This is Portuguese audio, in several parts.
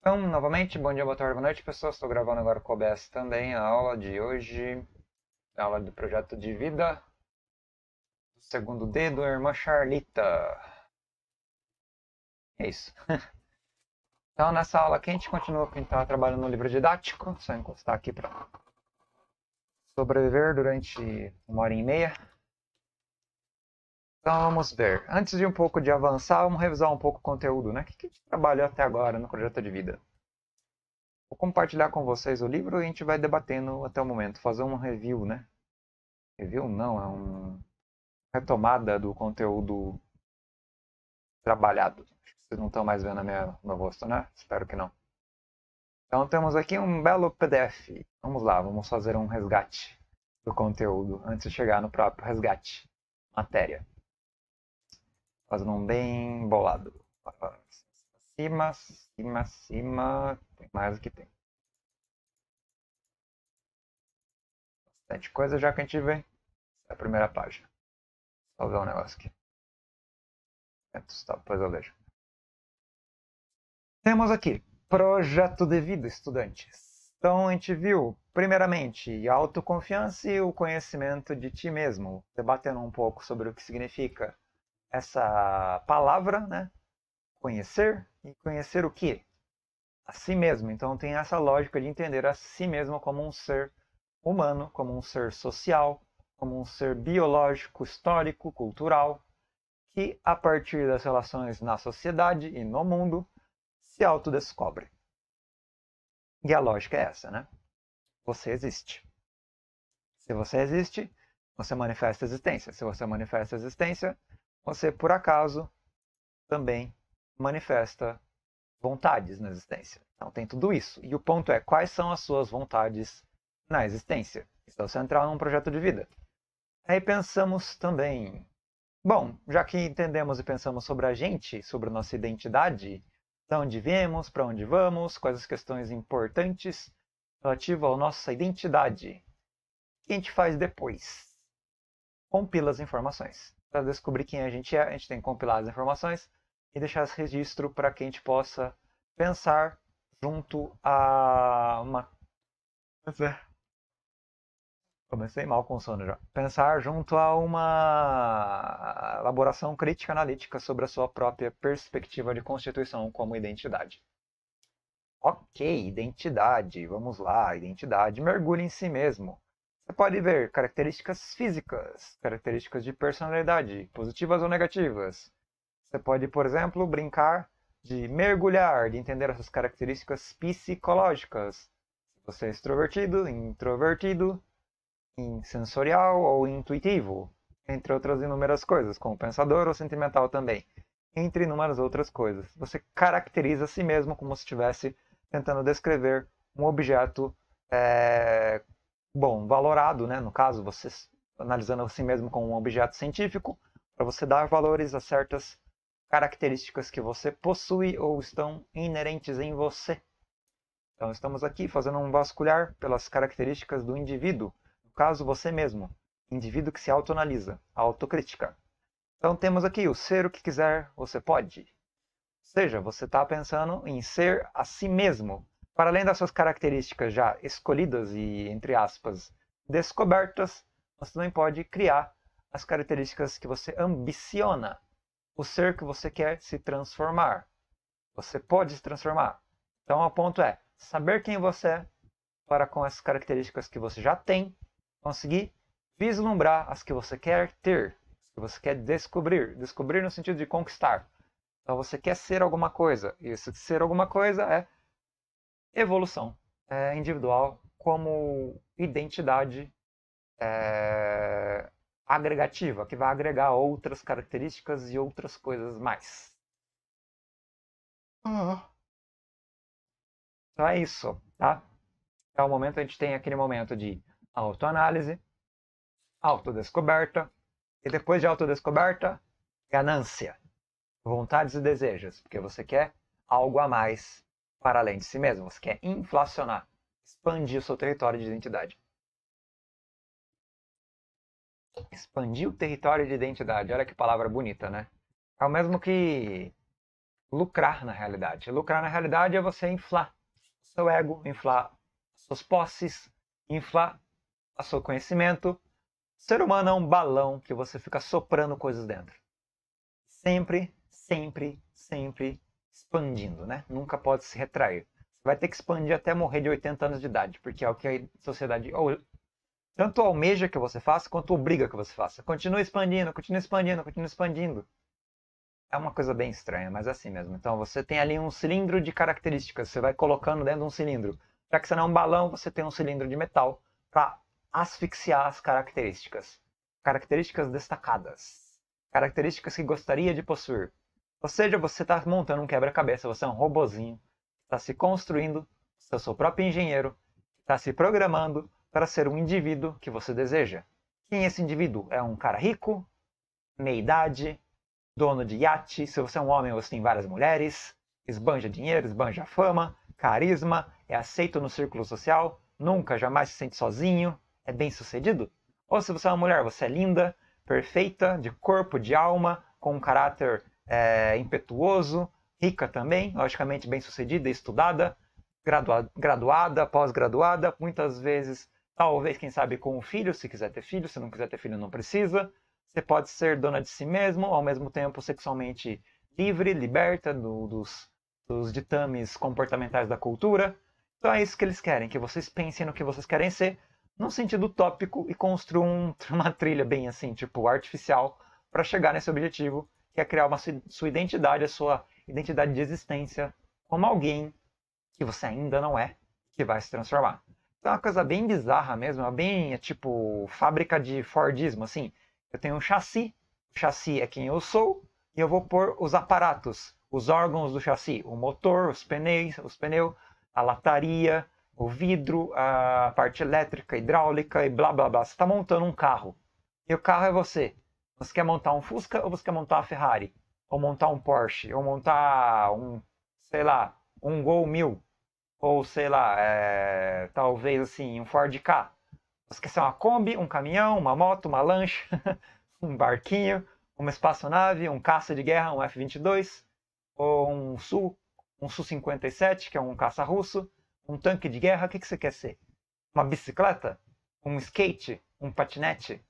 Então, novamente, bom dia, boa tarde, boa noite, pessoal. Estou gravando agora com o OBS também a aula de hoje, a aula do projeto de vida do segundo D do irmã Charlita. É isso. Então, nessa aula aqui, a gente continua quem está trabalhando no livro didático. Só encostar aqui para sobreviver durante uma hora e meia. Então vamos ver. Antes de um pouco de avançar, vamos revisar um pouco o conteúdo, né? O que a gente trabalhou até agora no projeto de vida? Vou compartilhar com vocês o livro e a gente vai debatendo até o momento, fazer um review, né? Review não, é uma retomada do conteúdo trabalhado. Vocês não estão mais vendo a minha, meu rosto, né? Espero que não. Então temos aqui um belo PDF. Vamos lá, vamos fazer um resgate do conteúdo antes de chegar no próprio resgate. Matéria fazendo um bem bolado. Cima, cima, cima. Tem mais o que tem. Bastante coisa já que a gente vê. É a primeira página. Vou ver um negócio aqui. Tá, depois eu vejo. Temos aqui projeto de vida, estudantes. Então a gente viu, primeiramente, a autoconfiança e o conhecimento de ti mesmo, debatendo um pouco sobre o que significa essa palavra, né? Conhecer e conhecer o que? A si mesmo. Então tem essa lógica de entender a si mesmo como um ser humano, como um ser social, como um ser biológico, histórico, cultural, que a partir das relações na sociedade e no mundo se autodescobre. E a lógica é essa, né? Você existe. Se você existe, você manifesta existência. Se você manifesta existência, você por acaso também manifesta vontades na existência. Então tem tudo isso. E o ponto é quais são as suas vontades na existência. Isso é central num projeto de vida. Aí pensamos também, bom, já que entendemos e pensamos sobre a gente, sobre a nossa identidade, de onde viemos, para onde vamos, quais as questões importantes relativas à nossa identidade, o que a gente faz depois? Compila as informações para descobrir quem a gente é, a gente tem que compilar as informações e deixar esse registro para que a gente possa pensar junto a uma. É. Comecei mal com o sono já. Pensar junto a uma elaboração crítica analítica sobre a sua própria perspectiva de constituição como identidade. Ok, identidade, vamos lá, identidade. Mergulhe em si mesmo. Você pode ver características físicas, características de personalidade, positivas ou negativas. Você pode, por exemplo, brincar de mergulhar, de entender essas características psicológicas. Se você é extrovertido, introvertido, sensorial ou intuitivo, entre outras inúmeras coisas, como pensador ou sentimental também. Entre inúmeras outras coisas. Você caracteriza a si mesmo como se estivesse tentando descrever um objeto é, bom, valorado, né? No caso, você analisando a si mesmo como um objeto científico, para você dar valores a certas características que você possui ou estão inerentes em você. Então, estamos aqui fazendo um vasculhar pelas características do indivíduo, no caso, você mesmo, indivíduo que se autoanalisa, autocrítica. Então, temos aqui o ser o que quiser, você pode. Ou seja, você está pensando em ser a si mesmo, para além dessas características já escolhidas e, entre aspas, descobertas, você também pode criar as características que você ambiciona, o ser que você quer se transformar. Você pode se transformar. Então, o ponto é saber quem você é para, com as características que você já tem, conseguir vislumbrar as que você quer ter, as que você quer descobrir. Descobrir no sentido de conquistar. Então, você quer ser alguma coisa. E esse ser alguma coisa é evolução é, individual como identidade é, agregativa, que vai agregar outras características e outras coisas mais. Ah. Então é isso, tá? É o momento a gente tem aquele momento de autoanálise, autodescoberta, e depois de autodescoberta, ganância, vontades e desejos, porque você quer algo a mais para além de si mesmo. Você quer inflacionar, expandir o seu território de identidade. Expandir o território de identidade. Olha que palavra bonita, né? É o mesmo que lucrar na realidade. Lucrar na realidade é você inflar o seu ego, inflar suas posses, inflar o seu conhecimento. O ser humano é um balão que você fica soprando coisas dentro. Sempre, sempre, sempre expandindo, né? Nunca pode se retrair. Você vai ter que expandir até morrer de 80 anos de idade, porque é o que a sociedade tanto almeja que você faça, quanto obriga que você faça. Continua expandindo, continua expandindo, continua expandindo. É uma coisa bem estranha, mas é assim mesmo. Então você tem ali um cilindro de características, você vai colocando dentro de um cilindro. Já que você não é um balão, você tem um cilindro de metal para asfixiar as características. Características destacadas. Características que gostaria de possuir. Ou seja, você está montando um quebra-cabeça, você é um robozinho, está se construindo, está seu próprio engenheiro, está se programando para ser um indivíduo que você deseja. Quem é esse indivíduo? É um cara rico, meia idade, dono de iate, se você é um homem, você tem várias mulheres, esbanja dinheiro, esbanja fama, carisma, é aceito no círculo social, nunca, jamais se sente sozinho, é bem sucedido? Ou se você é uma mulher, você é linda, perfeita, de corpo, de alma, com um caráter é, impetuoso, rica também, logicamente bem sucedida, estudada, graduada, graduada pós-graduada, muitas vezes, talvez, quem sabe, com um filho, se quiser ter filho, se não quiser ter filho, não precisa. Você pode ser dona de si mesmo, ao mesmo tempo sexualmente livre, liberta do, dos, dos ditames comportamentais da cultura. Então é isso que eles querem, que vocês pensem no que vocês querem ser, num sentido utópico e construam uma trilha bem assim, tipo artificial, para chegar nesse objetivo que é criar uma sua identidade, a sua identidade de existência, como alguém que você ainda não é, que vai se transformar. Então é uma coisa bem bizarra mesmo, é bem é tipo fábrica de Fordismo, assim. Eu tenho um chassi, o chassi é quem eu sou, e eu vou pôr os aparatos, os órgãos do chassi, o motor, os pneus, os pneus, a lataria, o vidro, a parte elétrica, hidráulica e blá blá blá. Você está montando um carro. E o carro é você. Você quer montar um Fusca ou você quer montar uma Ferrari? Ou montar um Porsche? Ou montar um, sei lá, um Gol 1000? Ou, sei lá, é, talvez assim, um Ford K? Você quer ser uma Kombi, um caminhão, uma moto, uma lancha, um barquinho, uma espaçonave, um caça de guerra, um F-22? Ou um Su, um Su-57, que é um caça russo? Um tanque de guerra? O que, que você quer ser? Uma bicicleta? Um skate? Um patinete?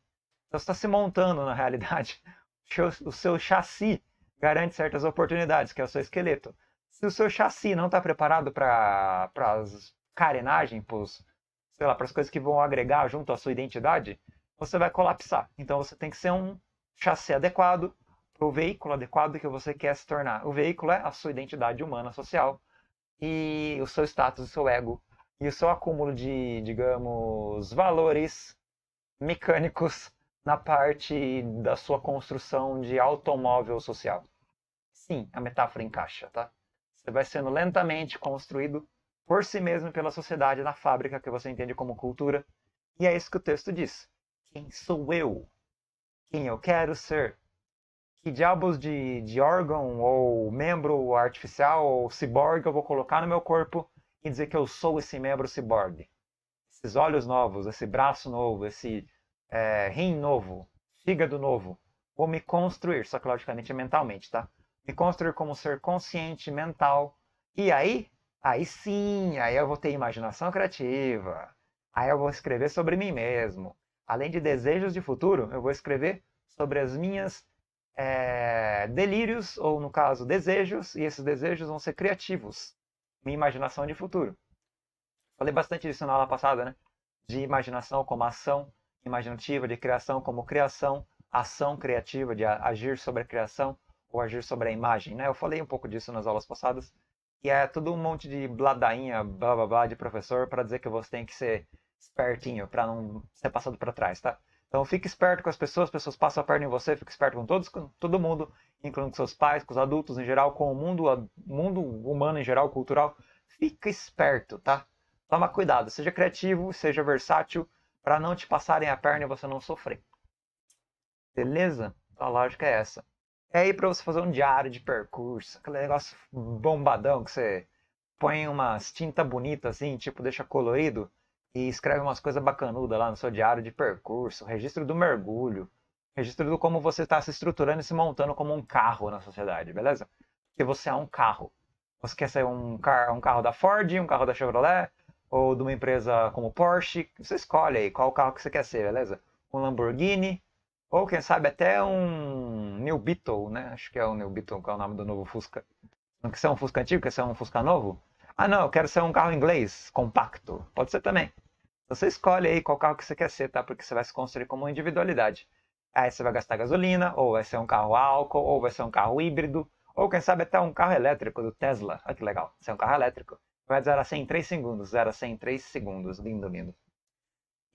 Então você está se montando na realidade. O seu chassi garante certas oportunidades, que é o seu esqueleto. Se o seu chassi não está preparado para as carenagem, para as coisas que vão agregar junto à sua identidade, você vai colapsar. Então você tem que ser um chassi adequado para o veículo adequado que você quer se tornar. O veículo é a sua identidade humana social e o seu status, o seu ego e o seu acúmulo de, digamos, valores mecânicos na parte da sua construção de automóvel social. Sim, a metáfora encaixa, tá? Você vai sendo lentamente construído por si mesmo pela sociedade na fábrica que você entende como cultura. E é isso que o texto diz. Quem sou eu? Quem eu quero ser? Que diabos de, de órgão ou membro artificial ou ciborgue eu vou colocar no meu corpo e dizer que eu sou esse membro ciborgue? Esses olhos novos, esse braço novo, esse é, rim novo, fígado novo, vou me construir, só que logicamente é mentalmente, tá? Me construir como ser consciente, mental. E aí, aí sim, aí eu vou ter imaginação criativa. Aí eu vou escrever sobre mim mesmo. Além de desejos de futuro, eu vou escrever sobre as minhas é, delírios, ou no caso, desejos, e esses desejos vão ser criativos. Minha imaginação de futuro. Falei bastante disso na aula passada, né? De imaginação como ação imaginativa, de criação como criação, ação criativa, de agir sobre a criação ou agir sobre a imagem. Né? Eu falei um pouco disso nas aulas passadas, e é tudo um monte de bladainha, blá blá blá, de professor para dizer que você tem que ser espertinho para não ser passado para trás, tá? Então fique esperto com as pessoas, as pessoas passam a perna em você, fique esperto com todos, com todo mundo, incluindo com seus pais, com os adultos em geral, com o mundo, a, mundo humano em geral, cultural. Fica esperto, tá? Toma cuidado, seja criativo, seja versátil, para não te passarem a perna e você não sofrer. Beleza? A lógica é essa. É aí para você fazer um diário de percurso, aquele negócio bombadão que você põe umas tinta bonita assim, tipo deixa colorido e escreve umas coisas bacanudas lá no seu diário de percurso, registro do mergulho, registro do como você está se estruturando e se montando como um carro na sociedade, beleza? Porque você é um carro. Você quer ser um, car um carro da Ford, um carro da Chevrolet, ou de uma empresa como Porsche. Você escolhe aí qual carro que você quer ser, beleza? Um Lamborghini, ou quem sabe até um New Beetle, né? Acho que é o New Beetle, que é o nome do novo Fusca. Não quer ser é um Fusca antigo, quer ser é um Fusca novo? Ah não, eu quero ser um carro inglês, compacto. Pode ser também. Então, você escolhe aí qual carro que você quer ser, tá? Porque você vai se construir como uma individualidade. Aí você vai gastar gasolina, ou vai ser um carro álcool, ou vai ser um carro híbrido, ou quem sabe até um carro elétrico do Tesla. Olha que legal, ser um carro elétrico. Vai de 0 a 100 em 3 segundos. 0 a 100 em 3 segundos. Lindo, lindo.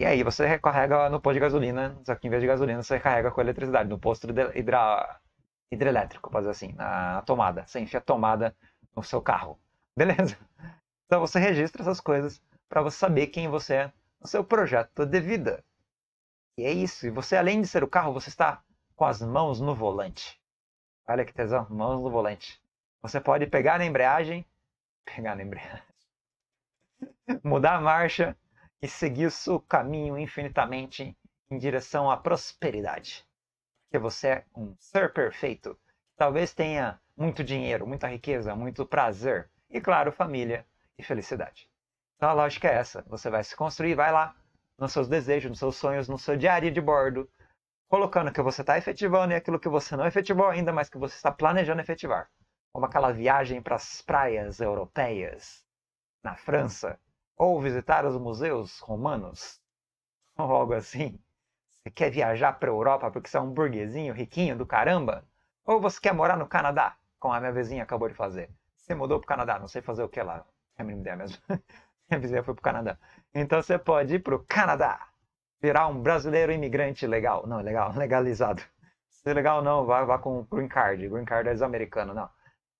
E aí você recarrega no posto de gasolina, só que em vez de gasolina você recarrega com eletricidade, no posto hidra... hidrelétrico, pode dizer assim, na tomada. Você enfia a tomada no seu carro. Beleza? Então você registra essas coisas para você saber quem você é no seu projeto de vida. E é isso. E você, além de ser o carro, você está com as mãos no volante. Olha que tesão, mãos no volante. Você pode pegar na embreagem Pegar na embreagem. Mudar a marcha e seguir o seu caminho infinitamente em direção à prosperidade. Porque você é um ser perfeito. Talvez tenha muito dinheiro, muita riqueza, muito prazer. E claro, família e felicidade. Então a lógica é essa. Você vai se construir, vai lá, nos seus desejos, nos seus sonhos, no seu diário de bordo, colocando o que você está efetivando e aquilo que você não efetivou ainda, mas que você está planejando efetivar como aquela viagem para as praias europeias, na França, ou visitar os museus romanos, ou algo assim. Você quer viajar para a Europa porque você é um burguesinho riquinho do caramba? Ou você quer morar no Canadá, como a minha vizinha acabou de fazer? Você mudou para o Canadá, não sei fazer o que lá, é a mínima ideia mesmo. minha vizinha foi para o Canadá. Então você pode ir para o Canadá, virar um brasileiro imigrante legal. Não, legal, legalizado. Se legal não, vá, vá com o green card. Green card é americano, não.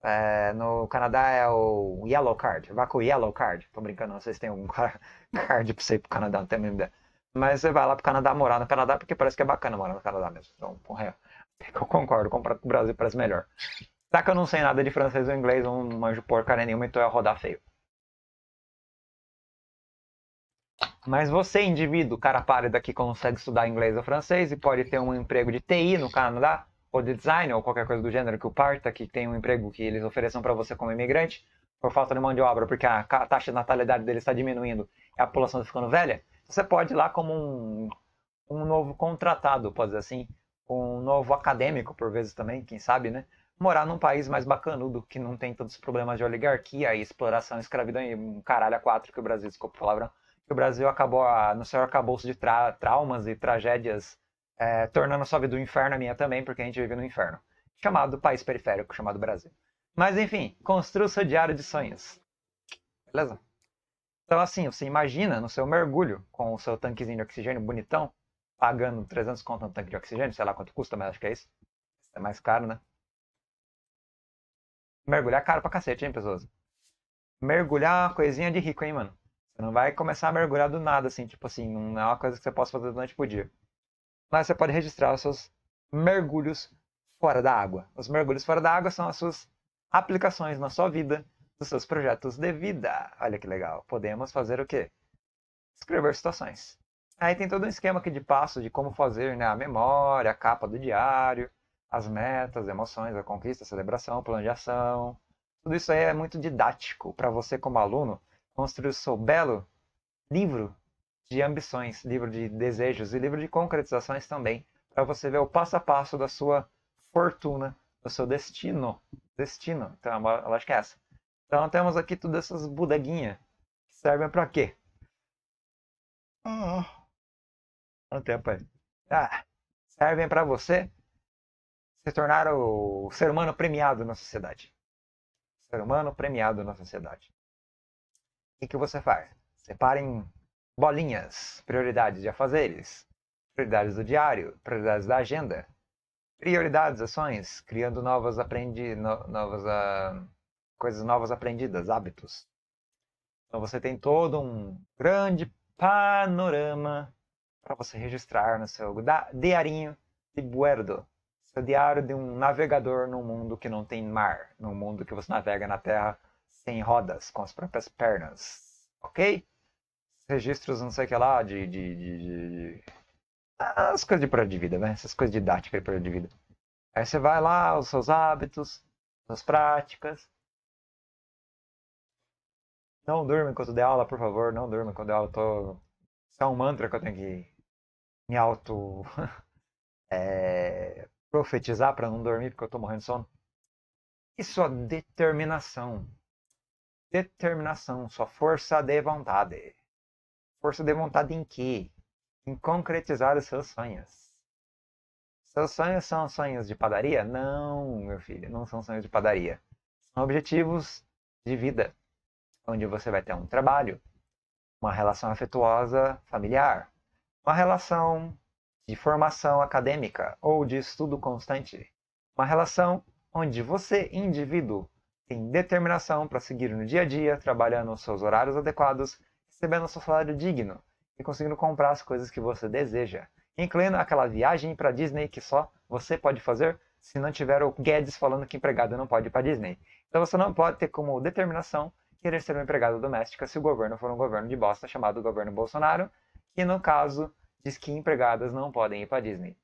É, no Canadá é o Yellow Card. Vá com o Yellow Card. Tô brincando, não sei se tem algum card pra você ir pro Canadá, não tem mesmo ideia. Mas você vai lá pro Canadá morar no Canadá, porque parece que é bacana morar no Canadá mesmo. Então, porra, é, é eu concordo, comprar pro Brasil parece melhor. Tá que eu não sei nada de francês ou inglês, não manjo porcaria nenhuma, então é rodar feio. Mas você, indivíduo, cara pálido que consegue estudar inglês ou francês e pode ter um emprego de TI no Canadá, ou de design ou qualquer coisa do gênero que o parta, que tem um emprego que eles ofereçam para você como imigrante, por falta de mão de obra, porque a taxa de natalidade deles está diminuindo e a população está ficando velha, você pode ir lá como um, um novo contratado, pode dizer assim, um novo acadêmico, por vezes também, quem sabe, né? Morar num país mais bacanudo, que não tem tantos problemas de oligarquia e exploração, escravidão e um caralho a quatro que o Brasil, desculpa a palavra, que o Brasil acabou, a, no acabou arcabouço de tra traumas e tragédias é, tornando a sua vida um inferno, a minha também, porque a gente vive no inferno, chamado país periférico, chamado Brasil. Mas enfim, construa o seu diário de sonhos. Beleza? Então assim, você imagina no seu mergulho, com o seu tanquezinho de oxigênio bonitão, pagando 300 conto no tanque de oxigênio, sei lá quanto custa, mas acho que é isso. É mais caro, né? Mergulhar é caro pra cacete, hein, pessoas? Mergulhar é uma coisinha de rico, hein, mano? Você não vai começar a mergulhar do nada, assim, tipo assim, não é uma coisa que você possa fazer durante o dia. Mas você pode registrar os seus mergulhos fora da água. Os mergulhos fora da água são as suas aplicações na sua vida, dos seus projetos de vida. Olha que legal. Podemos fazer o quê? Escrever situações. Aí tem todo um esquema aqui de passo de como fazer né, a memória, a capa do diário, as metas, emoções, a conquista, a celebração, o plano de ação. Tudo isso aí é muito didático para você, como aluno, construir o seu belo livro de ambições, livro de desejos e livro de concretizações também, para você ver o passo a passo da sua fortuna, do seu destino. Destino, então a lógica é essa. Então temos aqui todas essas bodeguinhas que servem para quê? Ah, oh. tempo aí. Ah, servem para você se tornar o ser humano premiado na sociedade. Ser humano premiado na sociedade. O que, que você faz? Separem Bolinhas, prioridades de afazeres, prioridades do diário, prioridades da agenda, prioridades, ações, criando novas aprendi, no, novas uh, coisas novas aprendidas, hábitos. Então você tem todo um grande panorama para você registrar no seu diarinho de Buerdo, seu diário de um navegador num mundo que não tem mar, num mundo que você navega na terra sem rodas, com as próprias pernas, ok? registros, não sei o que lá, de. de, de, de... As coisas de prova de vida, né? Essas coisas didáticas de prova de vida. Aí você vai lá, os seus hábitos, suas práticas. Não durma enquanto der aula, por favor. Não durma enquanto der aula. Tô... Isso é um mantra que eu tenho que me auto é... profetizar para não dormir porque eu tô morrendo de sono. e sua é determinação. Determinação, sua força de vontade força de montada em quê? Em concretizar os seus sonhos. Seus sonhos são sonhos de padaria? Não, meu filho, não são sonhos de padaria. São objetivos de vida, onde você vai ter um trabalho, uma relação afetuosa familiar, uma relação de formação acadêmica ou de estudo constante, uma relação onde você, indivíduo, tem determinação para seguir no dia a dia, trabalhando os seus horários adequados, recebendo seu salário digno e conseguindo comprar as coisas que você deseja, incluindo aquela viagem para Disney que só você pode fazer se não tiver o Guedes falando que empregado não pode ir para Disney. Então você não pode ter como determinação querer ser uma empregada doméstica se o governo for um governo de bosta chamado governo Bolsonaro, que no caso diz que empregadas não podem ir para Disney.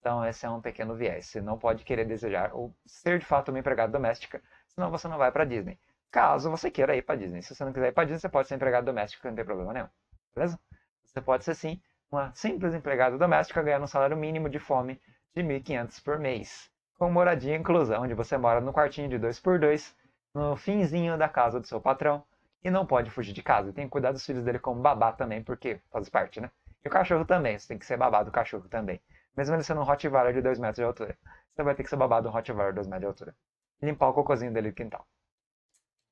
Então esse é um pequeno viés. Você não pode querer desejar ou ser de fato uma empregada doméstica, senão você não vai para Disney. Caso você queira ir para Disney. Se você não quiser ir para Disney, você pode ser empregado doméstico, não tem problema nenhum. Beleza? Você pode ser sim uma simples empregada doméstica ganhando um salário mínimo de fome de 1.500 por mês, com moradia inclusão, onde você mora no quartinho de 2 por 2 no finzinho da casa do seu patrão, e não pode fugir de casa. E tem que cuidar dos filhos dele como babá também, porque faz parte, né? E o cachorro também, você tem que ser babá do cachorro também. Mesmo ele sendo um Rottweiler de 2 metros de altura, você vai ter que ser babá do Rottweiler de 2 metros de altura. E limpar o cocôzinho dele do quintal.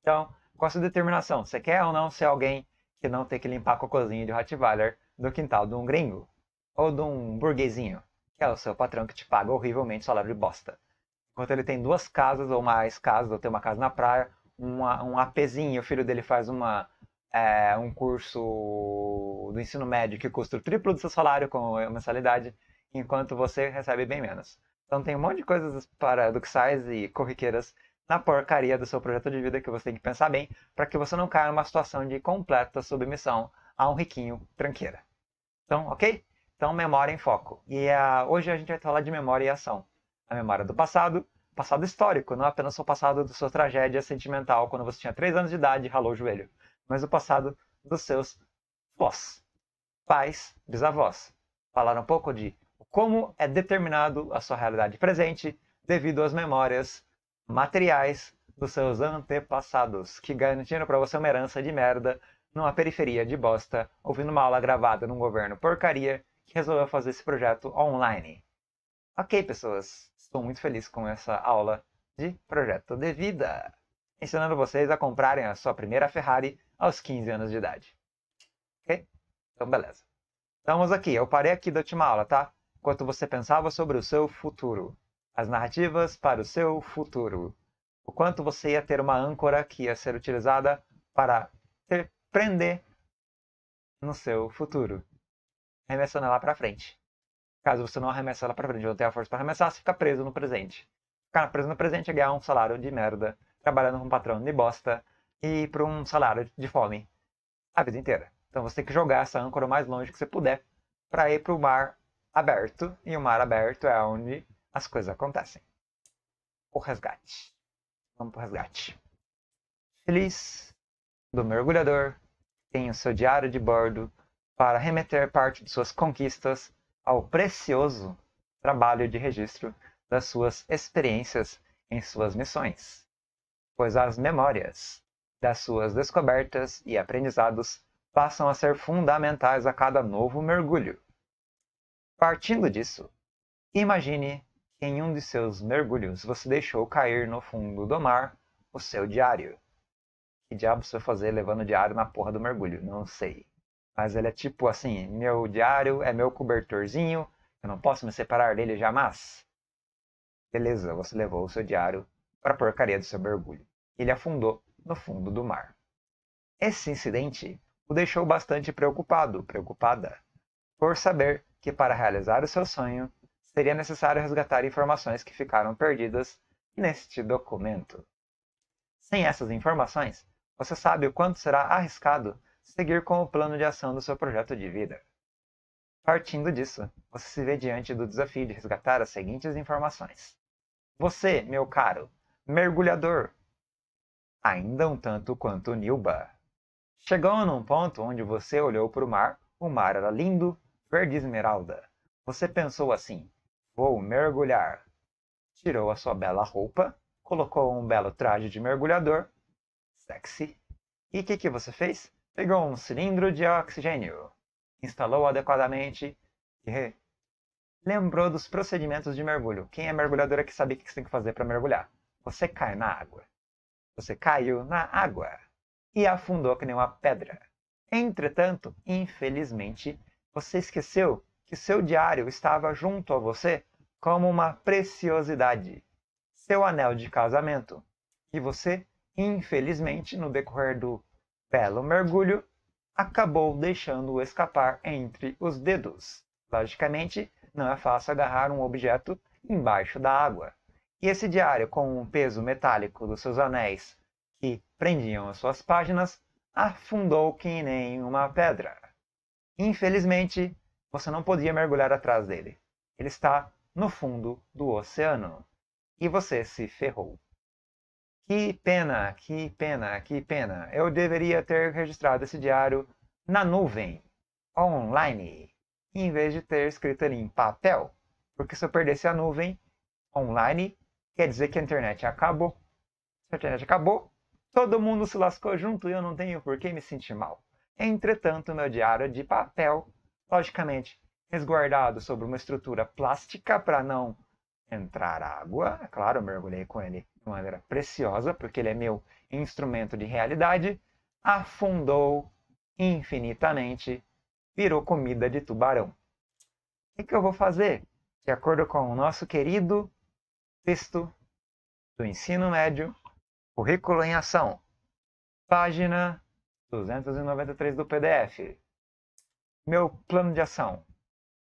Então, com essa determinação, você quer ou não ser alguém que não tem que limpar a cocôzinha de Rottweiler do quintal de um gringo? Ou de um burguesinho, que é o seu patrão que te paga horrivelmente salário de bosta. Enquanto ele tem duas casas ou mais casas, ou tem uma casa na praia, uma, um apezinho, o filho dele faz uma, é, um curso do ensino médio que custa o triplo do seu salário com mensalidade, enquanto você recebe bem menos. Então tem um monte de coisas paradoxais e corriqueiras na porcaria do seu projeto de vida que você tem que pensar bem para que você não caia numa situação de completa submissão a um riquinho tranqueira. Então, ok? Então, memória em foco. E uh, hoje a gente vai falar de memória e ação. A memória do passado, passado histórico, não apenas o passado da sua tragédia sentimental quando você tinha 3 anos de idade e ralou o joelho, mas o passado dos seus vós pais, bisavós. Falar um pouco de como é determinado a sua realidade presente devido às memórias materiais dos seus antepassados, que garantiram para você uma herança de merda numa periferia de bosta, ouvindo uma aula gravada num governo porcaria que resolveu fazer esse projeto online. Ok, pessoas, estou muito feliz com essa aula de projeto de vida, ensinando vocês a comprarem a sua primeira Ferrari aos 15 anos de idade. Ok? Então, beleza. Estamos aqui, eu parei aqui da última aula, tá? Enquanto você pensava sobre o seu futuro. As narrativas para o seu futuro. O quanto você ia ter uma âncora que ia ser utilizada para se prender no seu futuro. Arremessando ela para frente. Caso você não arremessa ela para frente, não tenha força para arremessar, você fica preso no presente. Ficar preso no presente é ganhar um salário de merda, trabalhando com um patrão de bosta e por um salário de fome a vida inteira. Então você tem que jogar essa âncora o mais longe que você puder para ir para o mar aberto. E o mar aberto é onde as coisas acontecem. O resgate. Vamos para o resgate. Feliz do mergulhador tem o seu diário de bordo para remeter parte de suas conquistas ao precioso trabalho de registro das suas experiências em suas missões, pois as memórias das suas descobertas e aprendizados passam a ser fundamentais a cada novo mergulho. Partindo disso, imagine em um de seus mergulhos, você deixou cair no fundo do mar o seu diário. Que diabo você vai fazer levando o diário na porra do mergulho? Não sei. Mas ele é tipo assim: meu diário é meu cobertorzinho, eu não posso me separar dele jamais. Beleza, você levou o seu diário para a porcaria do seu mergulho. Ele afundou no fundo do mar. Esse incidente o deixou bastante preocupado, preocupada, por saber que para realizar o seu sonho seria necessário resgatar informações que ficaram perdidas neste documento. Sem essas informações, você sabe o quanto será arriscado seguir com o plano de ação do seu projeto de vida. Partindo disso, você se vê diante do desafio de resgatar as seguintes informações. Você, meu caro, mergulhador, ainda um tanto quanto Nilba. Chegou num ponto onde você olhou para o mar, o mar era lindo, verde esmeralda. Você pensou assim: Vou mergulhar. Tirou a sua bela roupa, colocou um belo traje de mergulhador. Sexy. E o que, que você fez? Pegou um cilindro de oxigênio, instalou adequadamente e lembrou dos procedimentos de mergulho. Quem é mergulhador é que sabe o que você tem que fazer para mergulhar. Você cai na água. Você caiu na água e afundou que nem uma pedra. Entretanto, infelizmente, você esqueceu que seu diário estava junto a você como uma preciosidade, seu anel de casamento, e você, infelizmente, no decorrer do belo mergulho, acabou deixando-o escapar entre os dedos. Logicamente, não é fácil agarrar um objeto embaixo da água. E esse diário, com o peso metálico dos seus anéis que prendiam as suas páginas, afundou que nem uma pedra. Infelizmente, você não podia mergulhar atrás dele. Ele está no fundo do oceano. E você se ferrou. Que pena, que pena, que pena. Eu deveria ter registrado esse diário na nuvem, online, em vez de ter escrito ele em papel. Porque se eu perdesse a nuvem online, quer dizer que a internet acabou. Se a internet acabou, todo mundo se lascou junto e eu não tenho por que me sentir mal. Entretanto, meu diário é de papel logicamente, resguardado sobre uma estrutura plástica para não entrar água. É claro, eu mergulhei com ele de maneira preciosa, porque ele é meu instrumento de realidade. Afundou infinitamente, virou comida de tubarão. O que eu vou fazer? De acordo com o nosso querido texto do ensino médio, Currículo em Ação, página 293 do PDF. Meu plano de ação.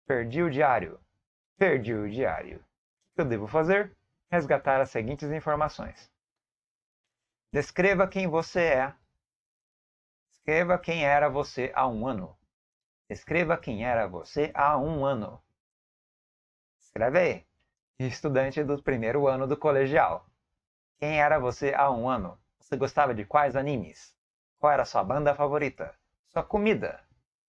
Perdi o diário. Perdi o diário. O que eu devo fazer? Resgatar as seguintes informações. Descreva quem você é. Escreva quem era você há um ano. Escreva quem era você há um ano. Escreve aí. Estudante do primeiro ano do colegial. Quem era você há um ano? Você gostava de quais animes? Qual era sua banda favorita? Sua comida?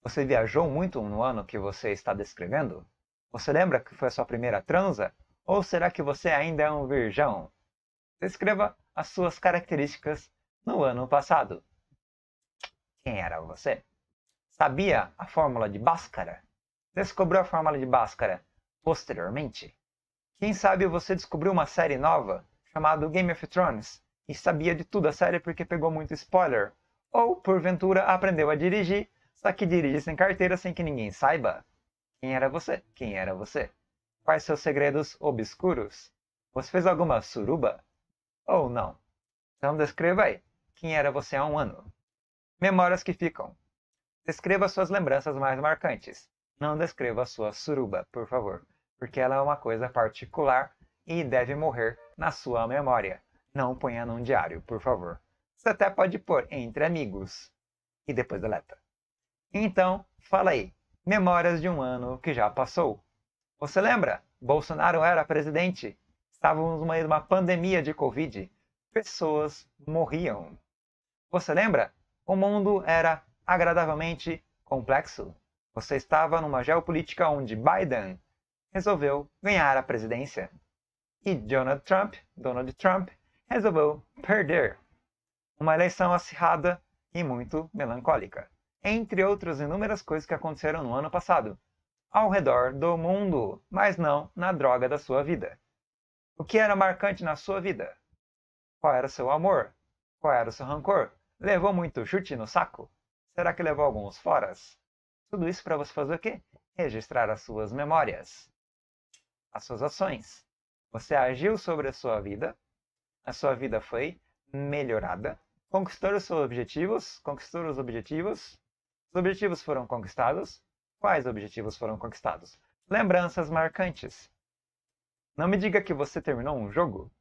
Você viajou muito no ano que você está descrevendo? Você lembra que foi a sua primeira transa? Ou será que você ainda é um virgão? Descreva as suas características no ano passado. Quem era você? Sabia a fórmula de Bhaskara? Descobriu a fórmula de Bhaskara posteriormente? Quem sabe você descobriu uma série nova chamada Game of Thrones e sabia de tudo a série porque pegou muito spoiler? Ou, porventura, aprendeu a dirigir só que dirige sem carteira sem que ninguém saiba. Quem era você? Quem era você? Quais seus segredos obscuros? Você fez alguma suruba? Ou não? Então descreva aí. Quem era você há um ano? Memórias que ficam. Descreva suas lembranças mais marcantes. Não descreva sua suruba, por favor, porque ela é uma coisa particular e deve morrer na sua memória. Não ponha num diário, por favor. Você até pode pôr entre amigos e depois deleta. Então, fala aí, memórias de um ano que já passou. Você lembra? Bolsonaro era presidente. Estávamos no meio de uma pandemia de Covid. Pessoas morriam. Você lembra? O mundo era agradavelmente complexo. Você estava numa geopolítica onde Biden resolveu ganhar a presidência e Donald Trump, Donald Trump, resolveu perder. Uma eleição acirrada e muito melancólica entre outras inúmeras coisas que aconteceram no ano passado, ao redor do mundo, mas não na droga da sua vida. O que era marcante na sua vida? Qual era seu amor? Qual era seu rancor? Levou muito chute no saco? Será que levou alguns foras? Tudo isso para você fazer o quê? Registrar as suas memórias, as suas ações. Você agiu sobre a sua vida, a sua vida foi melhorada, conquistou os seus objetivos, conquistou os objetivos, os objetivos foram conquistados? Quais objetivos foram conquistados? Lembranças marcantes. Não me diga que você terminou um jogo.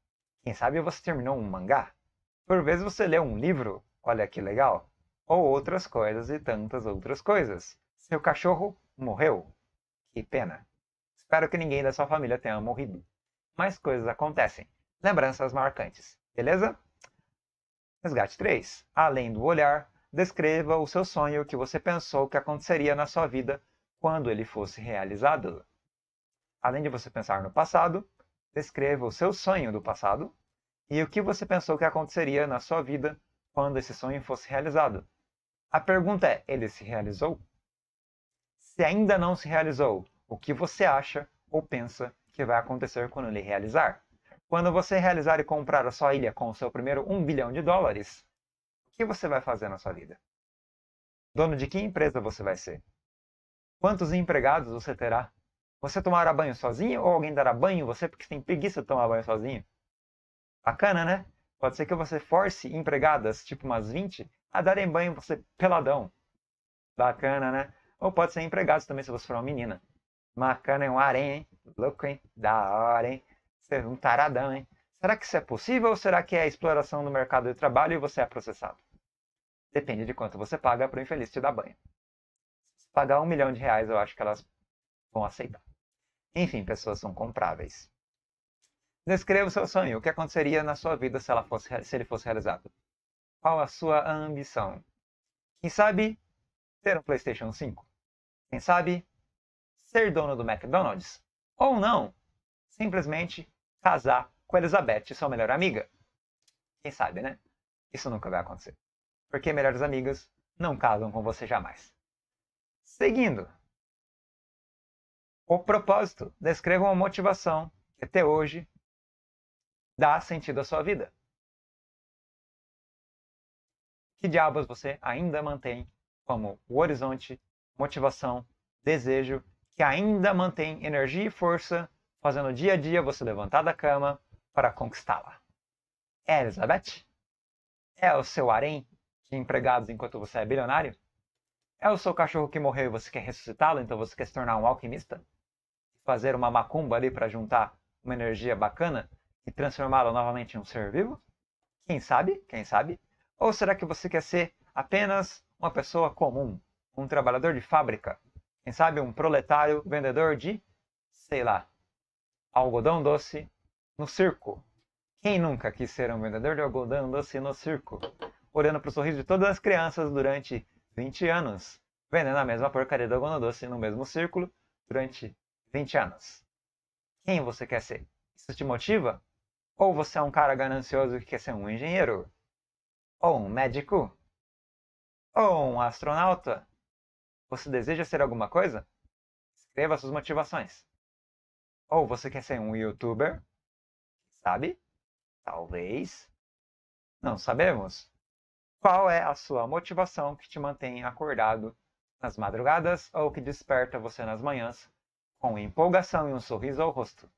Quem sabe você terminou um mangá. Por vezes você lê um livro, olha que legal. Ou outras coisas e tantas outras coisas. Seu cachorro morreu. Que pena. Espero que ninguém da sua família tenha morrido. Mas coisas acontecem. Lembranças marcantes, beleza? Resgate 3. Além do olhar, Descreva o seu sonho que você pensou que aconteceria na sua vida quando ele fosse realizado. Além de você pensar no passado, descreva o seu sonho do passado e o que você pensou que aconteceria na sua vida quando esse sonho fosse realizado. A pergunta é: ele se realizou? Se ainda não se realizou, o que você acha ou pensa que vai acontecer quando ele realizar? Quando você realizar e comprar a sua ilha com o seu primeiro 1 bilhão de dólares, que você vai fazer na sua vida? Dono de que empresa você vai ser? Quantos empregados você terá? Você tomará banho sozinho ou alguém dará banho em você porque tem preguiça de tomar banho sozinho? Bacana, né? Pode ser que você force empregadas, tipo umas 20, a darem banho em você peladão. Bacana, né? Ou pode ser empregados também se você for uma menina. Bacana, é um harém, hein? Louco, hein? Da hora, hein? Você é um taradão, hein? Será que isso é possível ou será que é a exploração do mercado de trabalho e você é processado? Depende de quanto você paga para o infeliz te dar banho. Se pagar um milhão de reais, eu acho que elas vão aceitar. Enfim, pessoas são compráveis. Descreva o seu sonho. O que aconteceria na sua vida se, fosse, se ele fosse realizado? Qual a sua ambição? Quem sabe ter um PlayStation 5? Quem sabe ser dono do McDonald's? Ou não, simplesmente casar com Elizabeth, sua melhor amiga. Quem sabe, né? Isso nunca vai acontecer. Porque melhores amigas não casam com você jamais. Seguindo. O propósito. Descreva uma motivação que até hoje dá sentido à sua vida. Que diabos você ainda mantém como o horizonte, motivação, desejo, que ainda mantém energia e força, fazendo dia a dia você levantar da cama, para conquistá-la. É Elizabeth? É o seu harém de empregados enquanto você é bilionário? É o seu cachorro que morreu e você quer ressuscitá-lo, então você quer se tornar um alquimista? Fazer uma macumba ali para juntar uma energia bacana e transformá-lo novamente em um ser vivo? Quem sabe? Quem sabe? Ou será que você quer ser apenas uma pessoa comum, um trabalhador de fábrica, quem sabe um proletário vendedor de, sei lá, algodão doce no circo. Quem nunca quis ser um vendedor de algodão doce no circo? Olhando para o sorriso de todas as crianças durante 20 anos, vendendo a mesma porcaria de algodão doce no mesmo círculo durante 20 anos. Quem você quer ser? Isso te motiva? Ou você é um cara ganancioso que quer ser um engenheiro? Ou um médico? Ou um astronauta? Você deseja ser alguma coisa? Escreva suas motivações. Ou você quer ser um youtuber? Sabe? Talvez. Não sabemos. Qual é a sua motivação que te mantém acordado nas madrugadas ou que desperta você nas manhãs com empolgação e um sorriso ao rosto?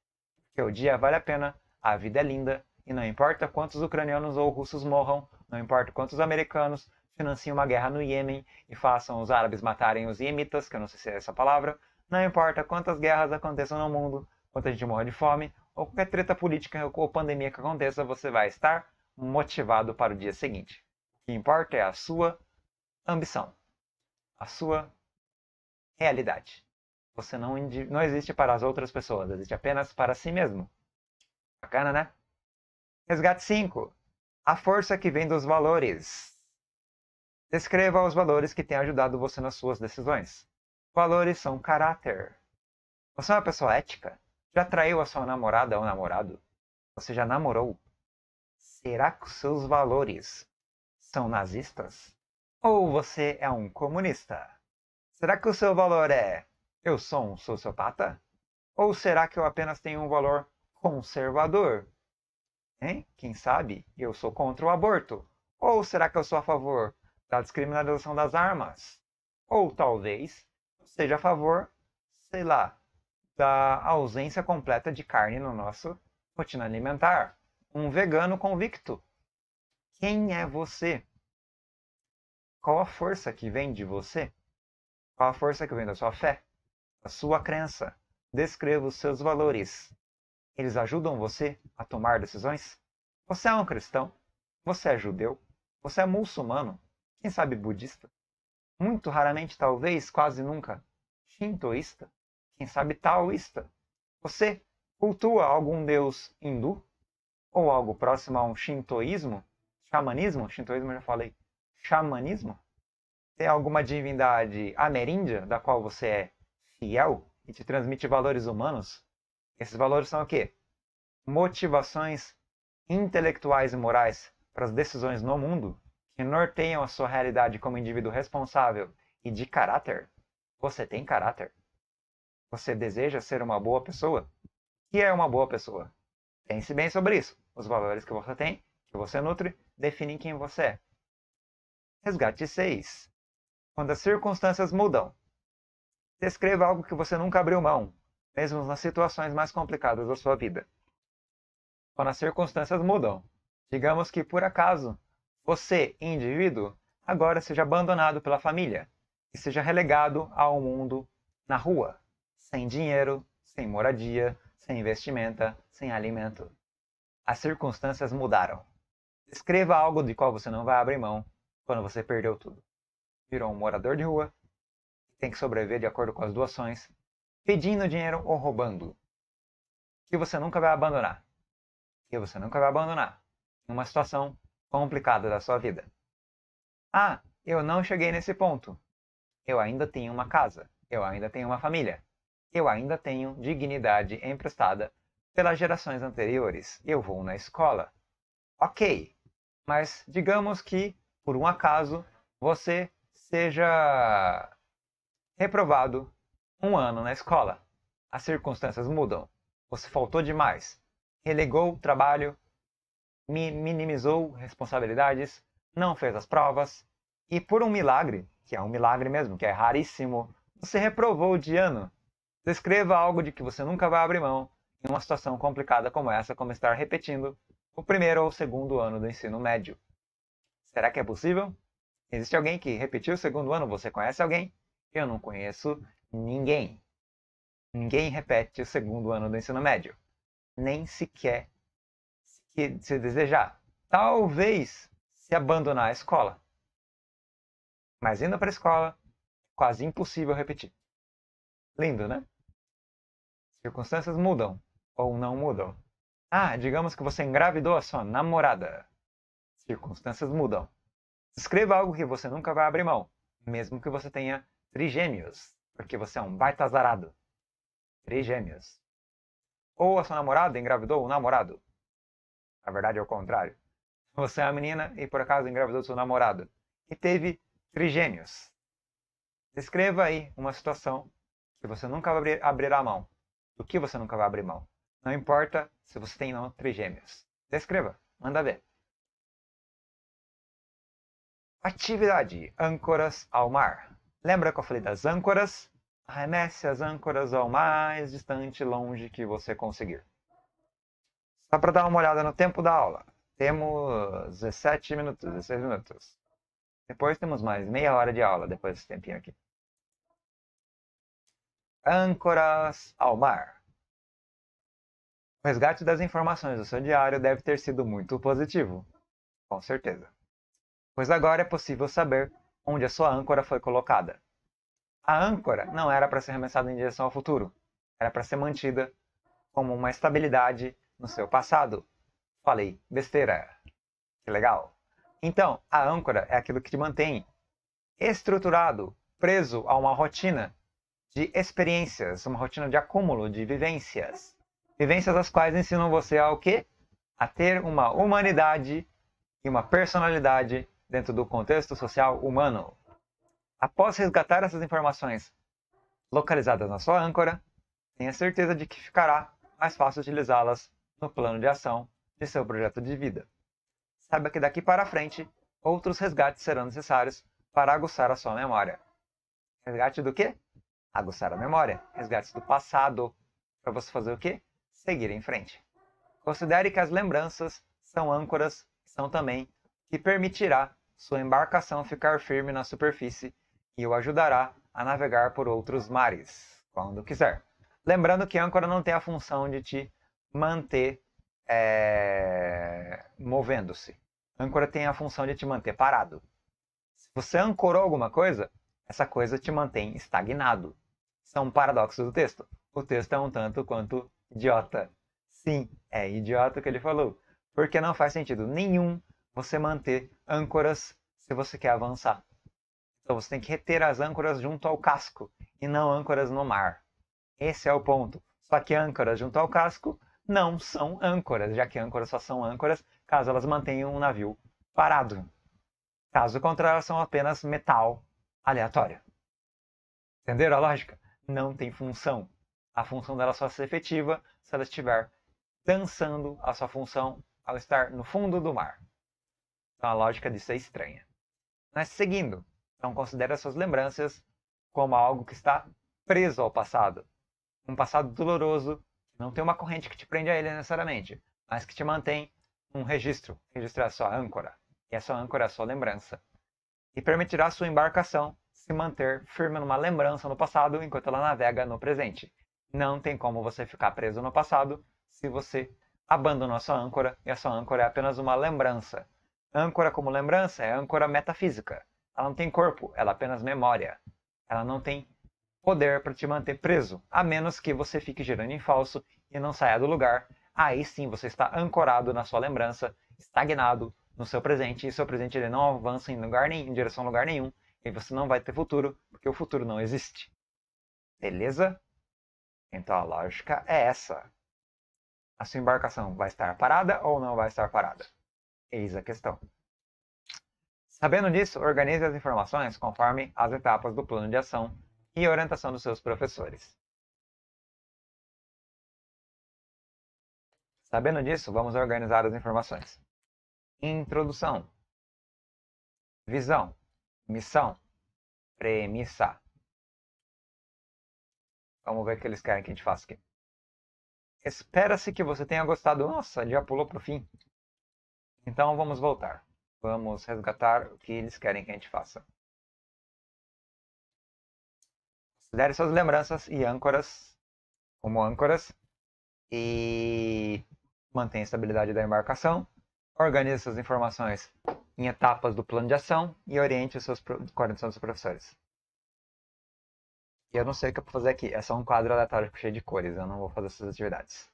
Porque o dia vale a pena, a vida é linda e não importa quantos ucranianos ou russos morram, não importa quantos americanos financiem uma guerra no Iêmen e façam os árabes matarem os iemitas, que eu não sei se é essa palavra, não importa quantas guerras aconteçam no mundo, quanta gente morre de fome, ou qualquer treta política ou pandemia que aconteça, você vai estar motivado para o dia seguinte. O que importa é a sua ambição, a sua realidade. Você não, não existe para as outras pessoas, existe apenas para si mesmo. Bacana, né? Resgate 5. A força que vem dos valores. Descreva os valores que têm ajudado você nas suas decisões. Valores são caráter. Você é uma pessoa ética? Já traiu a sua namorada ou namorado? Você já namorou? Será que os seus valores são nazistas? Ou você é um comunista? Será que o seu valor é eu sou um sociopata? Ou será que eu apenas tenho um valor conservador? Hein? Quem sabe eu sou contra o aborto? Ou será que eu sou a favor da descriminalização das armas? Ou talvez seja a favor, sei lá, da ausência completa de carne no nosso rotina alimentar. Um vegano convicto. Quem é você? Qual a força que vem de você? Qual a força que vem da sua fé? Da sua crença? Descreva os seus valores. Eles ajudam você a tomar decisões? Você é um cristão? Você é judeu? Você é muçulmano? Quem sabe budista? Muito raramente, talvez quase nunca, shintoísta? quem sabe taoísta. Você cultua algum deus hindu? Ou algo próximo a um shintoísmo? Xamanismo? Shintoísmo eu já falei. Xamanismo? Tem alguma divindade ameríndia da qual você é fiel e te transmite valores humanos? Esses valores são o quê? Motivações intelectuais e morais para as decisões no mundo que norteiam a sua realidade como indivíduo responsável e de caráter? Você tem caráter? Você deseja ser uma boa pessoa? O que é uma boa pessoa? Pense bem sobre isso. Os valores que você tem, que você nutre, definem quem você é. Resgate 6. Quando as circunstâncias mudam. Descreva algo que você nunca abriu mão, mesmo nas situações mais complicadas da sua vida. Quando as circunstâncias mudam, digamos que por acaso você, indivíduo, agora seja abandonado pela família e seja relegado ao mundo na rua sem dinheiro, sem moradia, sem vestimenta, sem alimento. As circunstâncias mudaram. Escreva algo de qual você não vai abrir mão quando você perdeu tudo. Virou um morador de rua, tem que sobreviver de acordo com as doações, pedindo dinheiro ou roubando. Que você nunca vai abandonar. Que você nunca vai abandonar. Em uma situação complicada da sua vida. Ah, eu não cheguei nesse ponto. Eu ainda tenho uma casa. Eu ainda tenho uma família. Eu ainda tenho dignidade emprestada pelas gerações anteriores. Eu vou na escola. Ok, mas digamos que, por um acaso, você seja reprovado um ano na escola. As circunstâncias mudam. Você faltou demais, relegou o trabalho, minimizou responsabilidades, não fez as provas e, por um milagre, que é um milagre mesmo, que é raríssimo, você reprovou de ano. Descreva algo de que você nunca vai abrir mão em uma situação complicada como essa, como estar repetindo o primeiro ou segundo ano do ensino médio. Será que é possível? Existe alguém que repetiu o segundo ano? Você conhece alguém? Eu não conheço ninguém. Ninguém repete o segundo ano do ensino médio. Nem sequer se desejar. Talvez se abandonar a escola. Mas indo para a escola, quase impossível repetir. Lindo, né? circunstâncias mudam ou não mudam. Ah, digamos que você engravidou a sua namorada. Circunstâncias mudam. Escreva algo que você nunca vai abrir mão, mesmo que você tenha trigêmeos, porque você é um baita azarado. Trigêmeos. Ou a sua namorada engravidou o namorado. Na verdade é o contrário. Você é uma menina e por acaso engravidou seu namorado e teve trigêmeos. Escreva aí uma situação que você nunca abrirá a mão, do que você nunca vai abrir mão. Não importa se você tem não trigêmeos. escreva, manda ver. Atividade: âncoras ao mar. Lembra que eu falei das âncoras? Arremesse as âncoras ao mais distante e longe que você conseguir. Só para dar uma olhada no tempo da aula. Temos 17 minutos, 16 minutos. Depois temos mais meia hora de aula depois desse tempinho aqui âncoras ao mar. O resgate das informações do seu diário deve ter sido muito positivo, com certeza. Pois agora é possível saber onde a sua âncora foi colocada. A âncora não era para ser arremessada em direção ao futuro, era para ser mantida como uma estabilidade no seu passado. Falei besteira. Que legal. Então, a âncora é aquilo que te mantém estruturado, preso a uma rotina de experiências, uma rotina de acúmulo de vivências. Vivências as quais ensinam você o quê? A ter uma humanidade e uma personalidade dentro do contexto social humano. Após resgatar essas informações localizadas na sua âncora, tenha certeza de que ficará mais fácil utilizá-las no plano de ação de seu projeto de vida. Saiba que daqui para frente, outros resgates serão necessários para aguçar a sua memória. Resgate do quê? aguçar a memória, resgates do passado, para você fazer o quê? Seguir em frente. Considere que as lembranças são âncoras, são também que permitirá sua embarcação ficar firme na superfície e o ajudará a navegar por outros mares, quando quiser. Lembrando que âncora não tem a função de te manter é... movendo-se. Âncora tem a função de te manter parado. Se você ancorou alguma coisa, essa coisa te mantém estagnado são paradoxos do texto. O texto é um tanto quanto idiota. Sim, é idiota o que ele falou. Porque não faz sentido nenhum você manter âncoras se você quer avançar. Então você tem que reter as âncoras junto ao casco e não âncoras no mar. Esse é o ponto. Só que âncoras junto ao casco não são âncoras, já que âncoras só são âncoras caso elas mantenham um navio parado. Caso contrário, elas são apenas metal aleatório. Entenderam a lógica? não tem função. A função dela só se efetiva se ela estiver dançando a sua função ao estar no fundo do mar. Então a lógica disso é estranha. Mas seguindo, então considere suas lembranças como algo que está preso ao passado. Um passado doloroso, não tem uma corrente que te prende a ele necessariamente, mas que te mantém um registro. registrar a sua âncora. E a sua âncora é a sua lembrança. E permitirá a sua embarcação se manter firme numa lembrança no passado enquanto ela navega no presente. Não tem como você ficar preso no passado se você abandonou a sua âncora e a sua âncora é apenas uma lembrança. Âncora como lembrança é âncora metafísica. Ela não tem corpo, ela é apenas memória. Ela não tem poder para te manter preso, a menos que você fique girando em falso e não saia do lugar. Aí sim você está ancorado na sua lembrança, estagnado no seu presente, e seu presente ele não avança em lugar nenhum, em direção a lugar nenhum, e você não vai ter futuro, porque o futuro não existe. Beleza? Então a lógica é essa. A sua embarcação vai estar parada ou não vai estar parada? Eis a questão. Sabendo disso, organize as informações conforme as etapas do plano de ação e orientação dos seus professores. Sabendo disso, vamos organizar as informações. Introdução. Visão. Missão. Premissa. Vamos ver o que eles querem que a gente faça aqui. Espera-se que você tenha gostado. Nossa, ele já pulou para o fim. Então vamos voltar. Vamos resgatar o que eles querem que a gente faça. Considere suas lembranças e âncoras como âncoras e mantenha a estabilidade da embarcação organize suas informações em etapas do plano de ação e oriente os seus coordenação dos professores. E eu não sei o que eu vou fazer aqui, é só um quadro aleatório cheio de cores, eu não vou fazer essas atividades.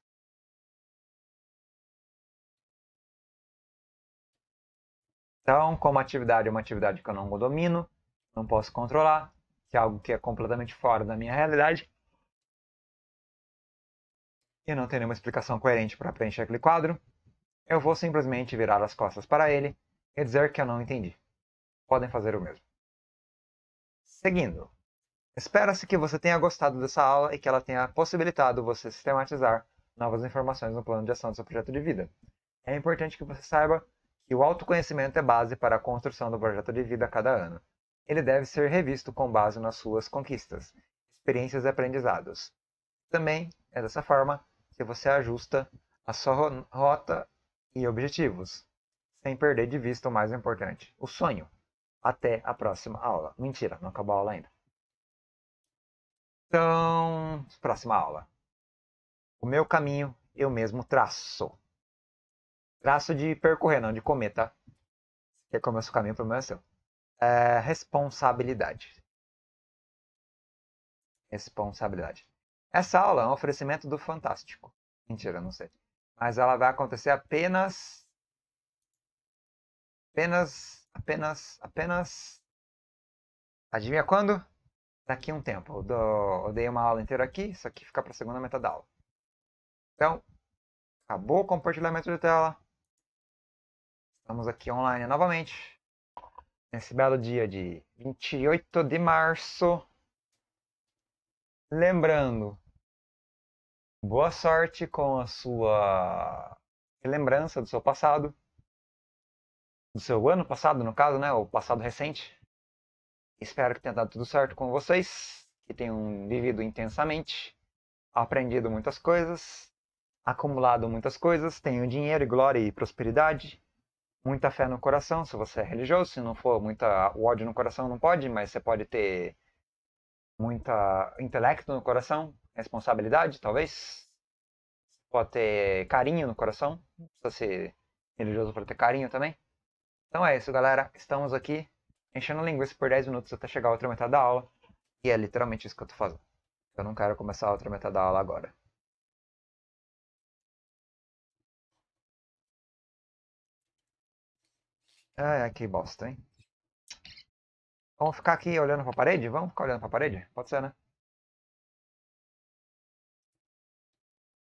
Então, como atividade é uma atividade que eu não domino, não posso controlar, que é algo que é completamente fora da minha realidade, e não tenho nenhuma explicação coerente para preencher aquele quadro, eu vou simplesmente virar as costas para ele e dizer que eu não entendi. Podem fazer o mesmo. Seguindo. Espera-se que você tenha gostado dessa aula e que ela tenha possibilitado você sistematizar novas informações no plano de ação do seu projeto de vida. É importante que você saiba que o autoconhecimento é base para a construção do projeto de vida a cada ano. Ele deve ser revisto com base nas suas conquistas, experiências e aprendizados. Também é dessa forma que você ajusta a sua rota e objetivos, sem perder de vista o mais importante, o sonho. Até a próxima aula. Mentira, não acabou a aula ainda. Então, próxima aula. O meu caminho eu mesmo traço. Traço de percorrer, não de cometa. Tá? Que é como o caminho, o problema é seu. É, responsabilidade. Responsabilidade. Essa aula é um oferecimento do Fantástico. Mentira, não sei. Mas ela vai acontecer apenas. Apenas. Apenas. Apenas. Adivinha quando? Daqui um tempo. Eu, dou, eu dei uma aula inteira aqui, isso aqui fica para a segunda metade da aula. Então, acabou o compartilhamento de tela. Estamos aqui online novamente. Nesse belo dia de 28 de março. Lembrando, Boa sorte com a sua lembrança do seu passado. Do seu ano passado, no caso, né? O passado recente. Espero que tenha dado tudo certo com vocês, que tenham vivido intensamente, aprendido muitas coisas, acumulado muitas coisas, tenham dinheiro e glória e prosperidade, muita fé no coração, se você é religioso, se não for, muita o ódio no coração não pode, mas você pode ter muita intelecto no coração, responsabilidade, talvez. Pode ter carinho no coração. precisa ser religioso para ter carinho também. Então é isso, galera. Estamos aqui enchendo linguiça por 10 minutos até chegar a outra metade da aula. E é literalmente isso que eu estou fazendo. Eu não quero começar a outra metade da aula agora. Ai, que bosta, hein? Vamos ficar aqui olhando para a parede? Vamos ficar olhando para a parede? Pode ser, né?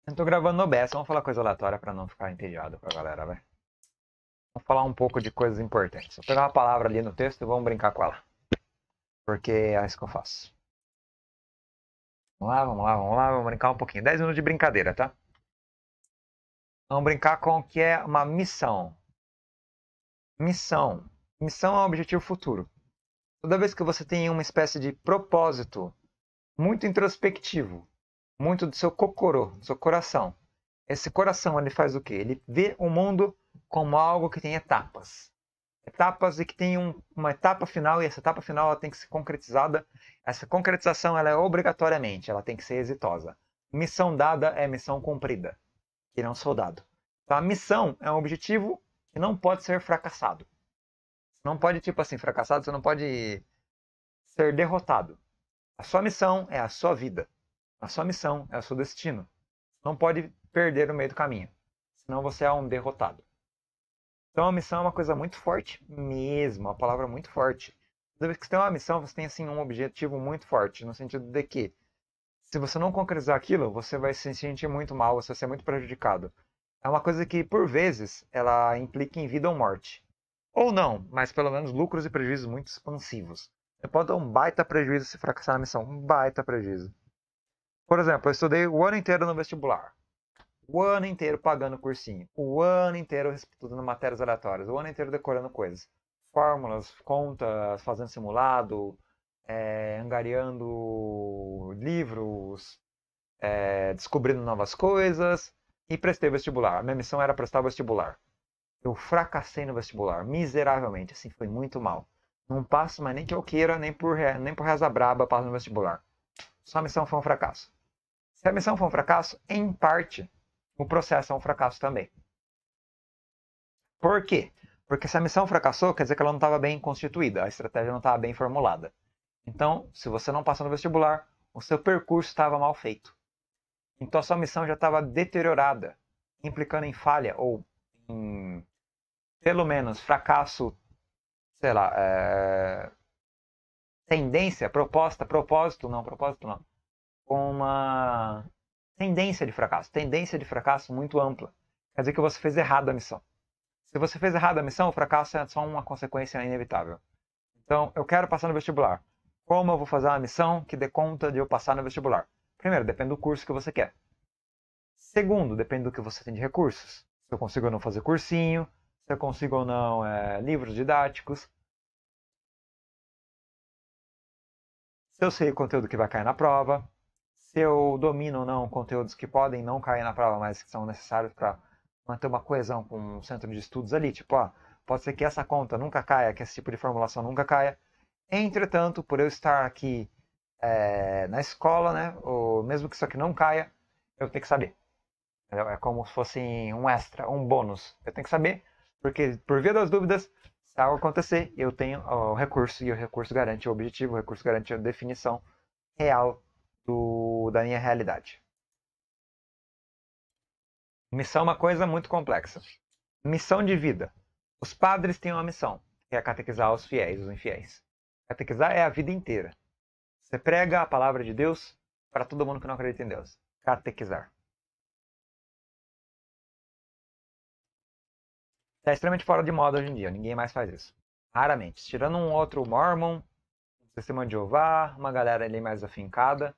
Eu tô gravando no OBS, vamos falar coisa aleatória pra não ficar entediado com a galera, vai. Vamos falar um pouco de coisas importantes. Vou pegar uma palavra ali no texto e vamos brincar com ela. Porque é isso que eu faço. Vamos lá, vamos lá, vamos lá, vamos brincar um pouquinho. 10 minutos de brincadeira, tá? Vamos brincar com o que é uma missão. Missão. Missão é um objetivo futuro. Toda vez que você tem uma espécie de propósito muito introspectivo, muito do seu cocorô, do seu coração. Esse coração ele faz o quê? Ele vê o mundo como algo que tem etapas. Etapas e que tem um, uma etapa final e essa etapa final ela tem que ser concretizada. Essa concretização ela é obrigatoriamente, ela tem que ser exitosa. Missão dada é missão cumprida, Que não soldado. Então, a missão é um objetivo que não pode ser fracassado. Não pode, tipo assim, fracassado, você não pode ser derrotado. A sua missão é a sua vida a sua missão, é o seu destino. Não pode perder no meio do caminho, senão você é um derrotado. Então a missão é uma coisa muito forte mesmo, uma palavra muito forte. Toda vez que você tem uma missão, você tem assim um objetivo muito forte, no sentido de que se você não concretizar aquilo, você vai se sentir muito mal, você vai ser muito prejudicado. É uma coisa que, por vezes, ela implica em vida ou morte. Ou não, mas pelo menos lucros e prejuízos muito expansivos. Você pode dar um baita prejuízo se fracassar na missão, um baita prejuízo. Por exemplo, eu estudei o ano inteiro no vestibular. O ano inteiro pagando cursinho. O ano inteiro estudando matérias aleatórias. O ano inteiro decorando coisas. Fórmulas, contas, fazendo simulado, é, angariando livros, é, descobrindo novas coisas. E prestei vestibular. A minha missão era prestar vestibular. Eu fracassei no vestibular, miseravelmente. Assim, foi muito mal. Não passo mais nem que eu queira, nem por, nem por reza braba passo no vestibular. Sua missão foi um fracasso. Se a missão foi um fracasso, em parte, o processo é um fracasso também. Por quê? Porque se a missão fracassou, quer dizer que ela não estava bem constituída, a estratégia não estava bem formulada. Então, se você não passou no vestibular, o seu percurso estava mal feito. Então, a sua missão já estava deteriorada, implicando em falha ou em, pelo menos, fracasso, sei lá, é... tendência, proposta, propósito, não, propósito não com uma tendência de fracasso, tendência de fracasso muito ampla. Quer dizer que você fez errado a missão. Se você fez errado a missão, o fracasso é só uma consequência inevitável. Então, eu quero passar no vestibular. Como eu vou fazer uma missão que dê conta de eu passar no vestibular? Primeiro, depende do curso que você quer. Segundo, depende do que você tem de recursos. Se eu consigo ou não fazer cursinho, se eu consigo ou não é, livros didáticos. Se eu sei o conteúdo que vai cair na prova, se eu domino ou não conteúdos que podem não cair na prova, mas que são necessários para manter uma coesão com o um centro de estudos ali. Tipo, ó, pode ser que essa conta nunca caia, que esse tipo de formulação nunca caia. Entretanto, por eu estar aqui é, na escola, né, ou mesmo que isso aqui não caia, eu tenho que saber. É como se fosse um extra, um bônus. Eu tenho que saber, porque por via das dúvidas, se algo acontecer, eu tenho o recurso e o recurso garante o objetivo, o recurso garante a definição real do, da minha realidade. Missão é uma coisa muito complexa. Missão de vida. Os padres têm uma missão, que é catequizar os fiéis, os infiéis. Catequizar é a vida inteira. Você prega a palavra de Deus para todo mundo que não acredita em Deus. Catequizar. Está extremamente fora de moda hoje em dia, ninguém mais faz isso. Raramente. Tirando um outro Mormon, um sistema de Jeová, uma galera ali mais afincada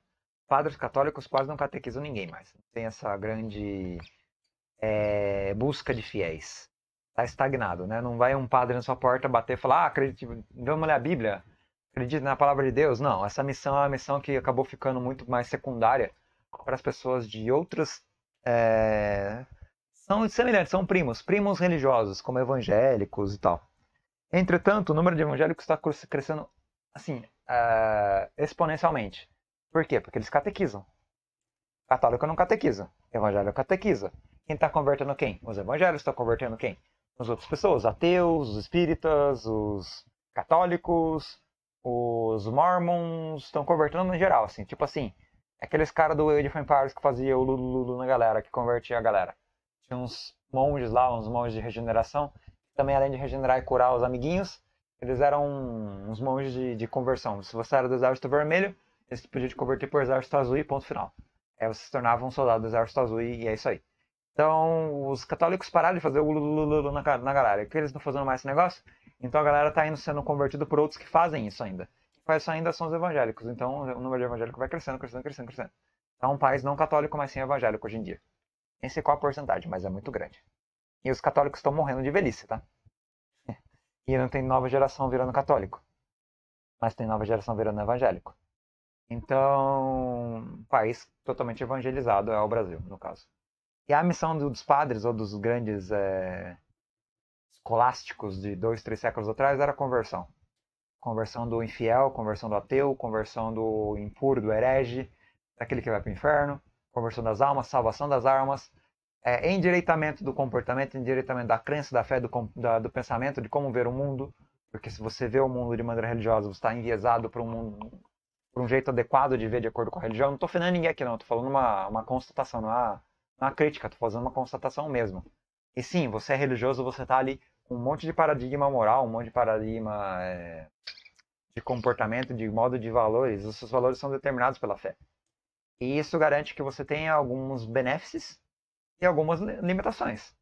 padres católicos quase não catequizam ninguém mais. Tem essa grande é, busca de fiéis. Está estagnado, né? Não vai um padre na sua porta bater e falar, ah, acredito, vamos ler a Bíblia, acredita na palavra de Deus. Não, essa missão é uma missão que acabou ficando muito mais secundária para as pessoas de outras... É... São semelhantes, são primos, primos religiosos, como evangélicos e tal. Entretanto, o número de evangélicos está crescendo, assim, uh, exponencialmente. Por quê? Porque eles catequizam. Católico não catequiza. Evangelho catequiza. Quem está convertendo quem? Os evangelhos estão convertendo quem? As outras pessoas. ateus, os espíritas, os católicos, os mormons. Estão convertendo no geral, assim. Tipo assim, aqueles caras do Age of Empires que fazia o Lulu na galera, que convertia a galera. Tinha uns monges lá, uns monges de regeneração, que também além de regenerar e curar os amiguinhos, eles eram uns monges de, de conversão. Se você era do Exército Vermelho, você podia te converter por Exército Azul e ponto final. Aí é, você se tornava um soldado do Exército Azul e é isso aí. Então, os católicos pararam de fazer o lululululu na, na galera. que eles não fazendo mais esse negócio? Então a galera está indo sendo convertida por outros que fazem isso ainda. Quem faz isso ainda são os evangélicos. Então o número de evangélicos vai crescendo, crescendo, crescendo, crescendo. Então, um país não católico, mas sim evangélico hoje em dia. Nem sei é qual a porcentagem, mas é muito grande. E os católicos estão morrendo de velhice, tá? E não tem nova geração virando católico. Mas tem nova geração virando evangélico. Então, país totalmente evangelizado é o Brasil, no caso. E a missão dos padres ou dos grandes é, escolásticos de dois, três séculos atrás era a conversão. Conversão do infiel, conversão do ateu, conversão do impuro, do herege, daquele que vai para o inferno, conversão das almas, salvação das almas, é, endireitamento do comportamento, endireitamento da crença, da fé, do, da, do pensamento, de como ver o mundo. Porque se você vê o mundo de maneira religiosa, você está enviesado para um mundo por um jeito adequado de ver de acordo com a religião. Não estou ofendendo ninguém aqui, não. Estou falando uma, uma constatação, não é uma é crítica. Estou fazendo uma constatação mesmo. E sim, você é religioso, você está ali com um monte de paradigma moral, um monte de paradigma é, de comportamento, de modo de valores. Os seus valores são determinados pela fé. E isso garante que você tenha alguns benefícios e algumas limitações.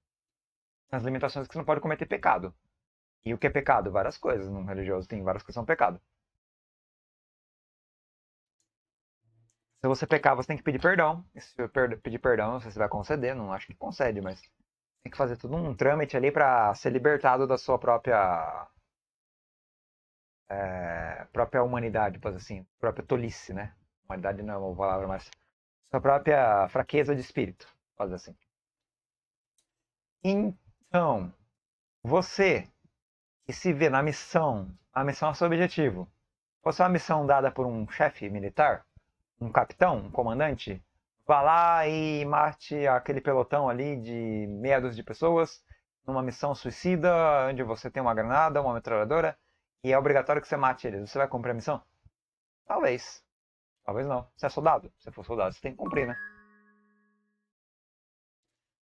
As limitações que você não pode cometer pecado. E o que é pecado? Várias coisas. Num religioso tem várias coisas que são pecado. Se você pecar, você tem que pedir perdão. E se você pedir perdão, não sei se vai conceder, não acho que concede, mas tem que fazer todo um trâmite ali para ser libertado da sua própria é, própria humanidade, pois assim, própria tolice, né? Humanidade não é uma palavra, mas sua própria fraqueza de espírito, pois assim. Então, você que se vê na missão, a missão é seu objetivo. Você é uma missão dada por um chefe militar, um capitão, um comandante, vá lá e mate aquele pelotão ali de meia dúzia de pessoas numa missão suicida, onde você tem uma granada, uma metralhadora, e é obrigatório que você mate eles. Você vai cumprir a missão? Talvez. Talvez não. Você é soldado. Se for soldado, você tem que cumprir, né?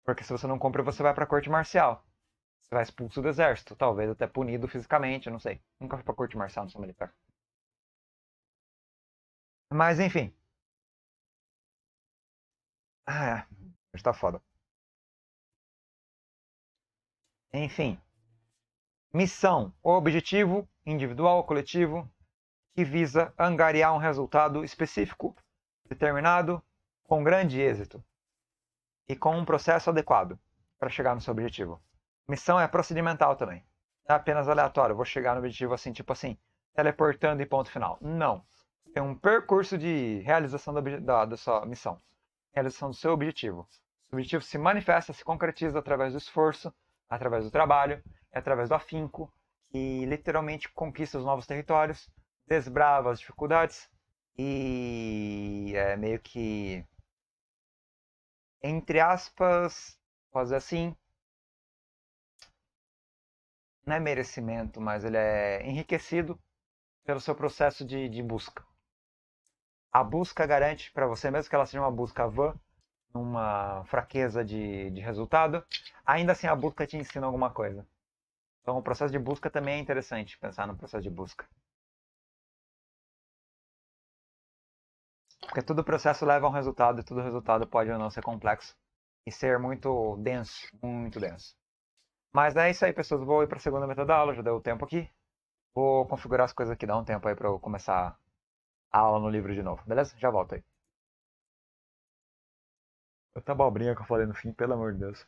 Porque se você não cumprir, você vai pra corte marcial. Você vai expulso do exército. Talvez até punido fisicamente, não sei. Nunca fui pra corte marcial, não sou militar. Mas enfim. Ah, mas tá foda. Enfim. Missão ou objetivo individual ou coletivo que visa angariar um resultado específico, determinado, com grande êxito e com um processo adequado para chegar no seu objetivo. Missão é procedimental também. Não é apenas aleatório, vou chegar no objetivo assim, tipo assim, teleportando e ponto final. Não. Tem um percurso de realização da, da, da sua missão realização do seu objetivo. O objetivo se manifesta, se concretiza através do esforço, através do trabalho, é através do afinco, que literalmente conquista os novos territórios, desbrava as dificuldades e é meio que entre aspas, fazer assim, não é merecimento, mas ele é enriquecido pelo seu processo de, de busca a busca garante para você, mesmo que ela seja uma busca vã, uma fraqueza de, de resultado, ainda assim a busca te ensina alguma coisa. Então o processo de busca também é interessante, pensar no processo de busca. Porque todo processo leva a um resultado e todo resultado pode ou não ser complexo e ser muito denso, muito denso. Mas é isso aí, pessoas. Vou ir para a segunda metade da aula, já deu tempo aqui. Vou configurar as coisas aqui, dá um tempo aí para eu começar a aula no livro de novo, beleza? Já volto aí. Tanta abobrinha que eu falei no fim, pelo amor de Deus.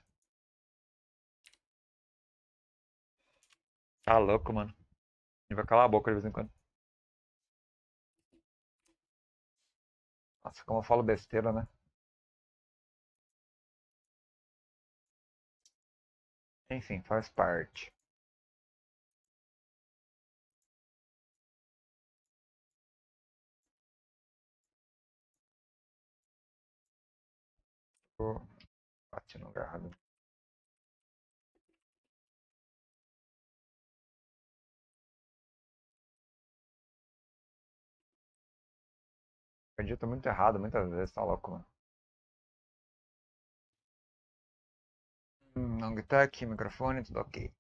Tá louco, mano. Ele vai calar a boca de vez em quando. Nossa, como eu falo besteira, né? Enfim, faz parte. bate no gado. Acredito muito errado muitas vezes, tá louco, mano. Hum, long tech, microfone, tudo ok.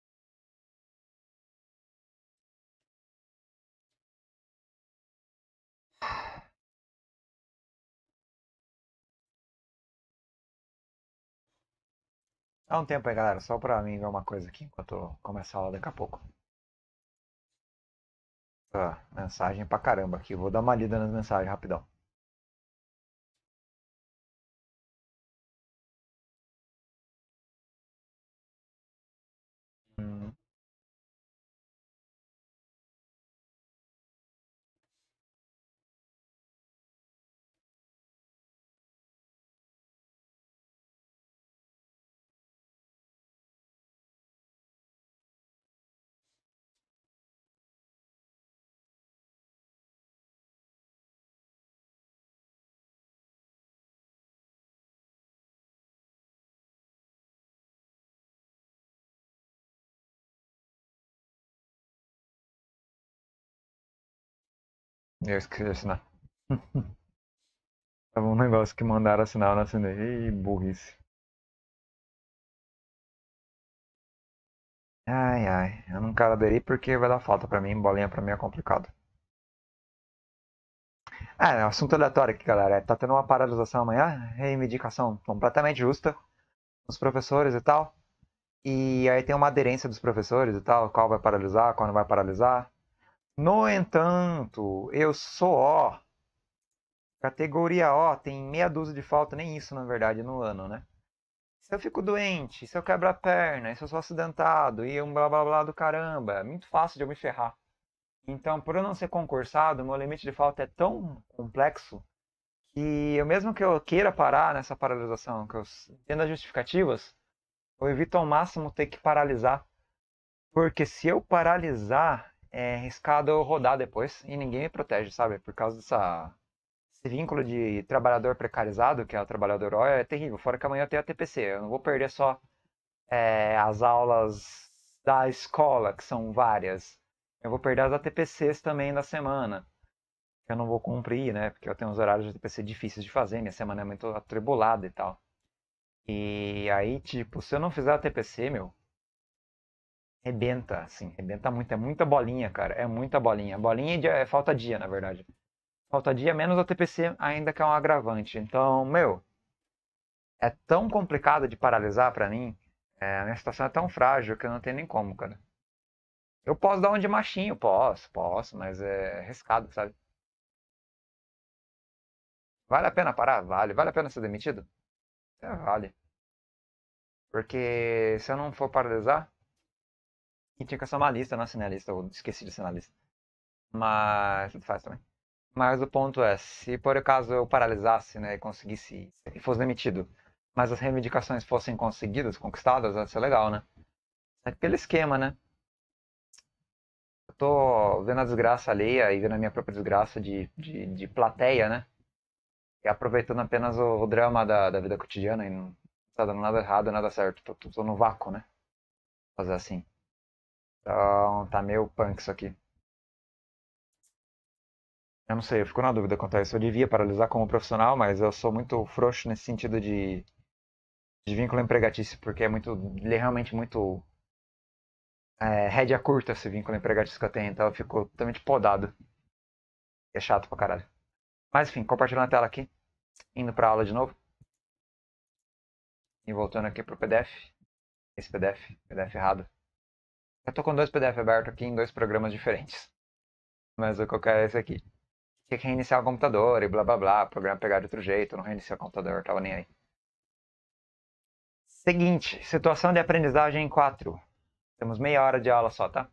Dá um tempo aí, galera, só pra mim ver uma coisa aqui enquanto começar a aula daqui a pouco. Ah, mensagem pra caramba aqui. Vou dar uma lida nas mensagens rapidão. Eu esqueci de né? assinar. É Tava um negócio que mandaram assinar, eu não assinei. Ih, burrice. Ai, ai. Eu não quero aderir porque vai dar falta pra mim. Bolinha pra mim é complicado. Ah, é, é assunto aleatório aqui, galera. Tá tendo uma paralisação amanhã. Reivindicação completamente justa. Os professores e tal. E aí tem uma aderência dos professores e tal. Qual vai paralisar, qual não vai paralisar. No entanto, eu sou O. Categoria O tem meia dúzia de falta, nem isso na verdade, no ano, né? Se eu fico doente, se eu quebro a perna, se eu sou acidentado e um blá blá blá do caramba, é muito fácil de eu me ferrar. Então, por eu não ser concursado, meu limite de falta é tão complexo que, eu, mesmo que eu queira parar nessa paralisação, que eu tendo as justificativas, eu evito ao máximo ter que paralisar. Porque se eu paralisar, é arriscado rodar depois e ninguém me protege, sabe? Por causa dessa esse vínculo de trabalhador precarizado, que é o trabalhador OIA, é terrível. Fora que amanhã eu tenho a TPC, eu não vou perder só é, as aulas da escola, que são várias. Eu vou perder as ATPCs também da semana, que eu não vou cumprir, né? Porque eu tenho uns horários de ATPC difíceis de fazer, minha semana é muito atribulada e tal. E aí, tipo, se eu não fizer a TPC, meu, Rebenta, assim, rebenta muito. É muita bolinha, cara. É muita bolinha. Bolinha de, é falta dia, na verdade. Falta dia menos a TPC, ainda que é um agravante. Então, meu, é tão complicado de paralisar para mim. É, a minha situação é tão frágil que eu não tenho nem como, cara. Eu posso dar um de machinho, posso, posso, mas é arriscado, sabe? Vale a pena parar? Vale. Vale a pena ser demitido? É, vale. Porque se eu não for paralisar, e tinha que ser uma lista, não né, assinar a lista, eu esqueci de assinar a lista. Mas tudo faz também. Mas o ponto é, se por acaso eu paralisasse, né, e conseguisse, e fosse demitido, mas as reivindicações fossem conseguidas, conquistadas, ia ser legal, né? É aquele esquema, né? Eu tô vendo a desgraça alheia e vendo a minha própria desgraça de, de, de plateia, né? E aproveitando apenas o, o drama da, da vida cotidiana e não tá dando nada errado, nada certo. Tô, tô, tô no vácuo, né? Fazer assim. Então tá meio punk isso aqui. Eu não sei, eu fico na dúvida quanto a isso. Eu devia paralisar como profissional, mas eu sou muito frouxo nesse sentido de, de vínculo empregatício, porque é muito. Ele é realmente muito. É, rédea curta esse vínculo empregatício que eu tenho, então eu fico totalmente podado. É chato pra caralho. Mas enfim, compartilhando a tela aqui. Indo pra aula de novo. E voltando aqui pro PDF. Esse PDF, PDF errado. Eu tô com dois PDF abertos aqui em dois programas diferentes. Mas o que eu quero é esse aqui. Tinha que reiniciar o computador e blá blá blá, o programa pegar de outro jeito, não reiniciar o computador, tava nem aí. Seguinte, situação de aprendizagem 4. Temos meia hora de aula só, tá?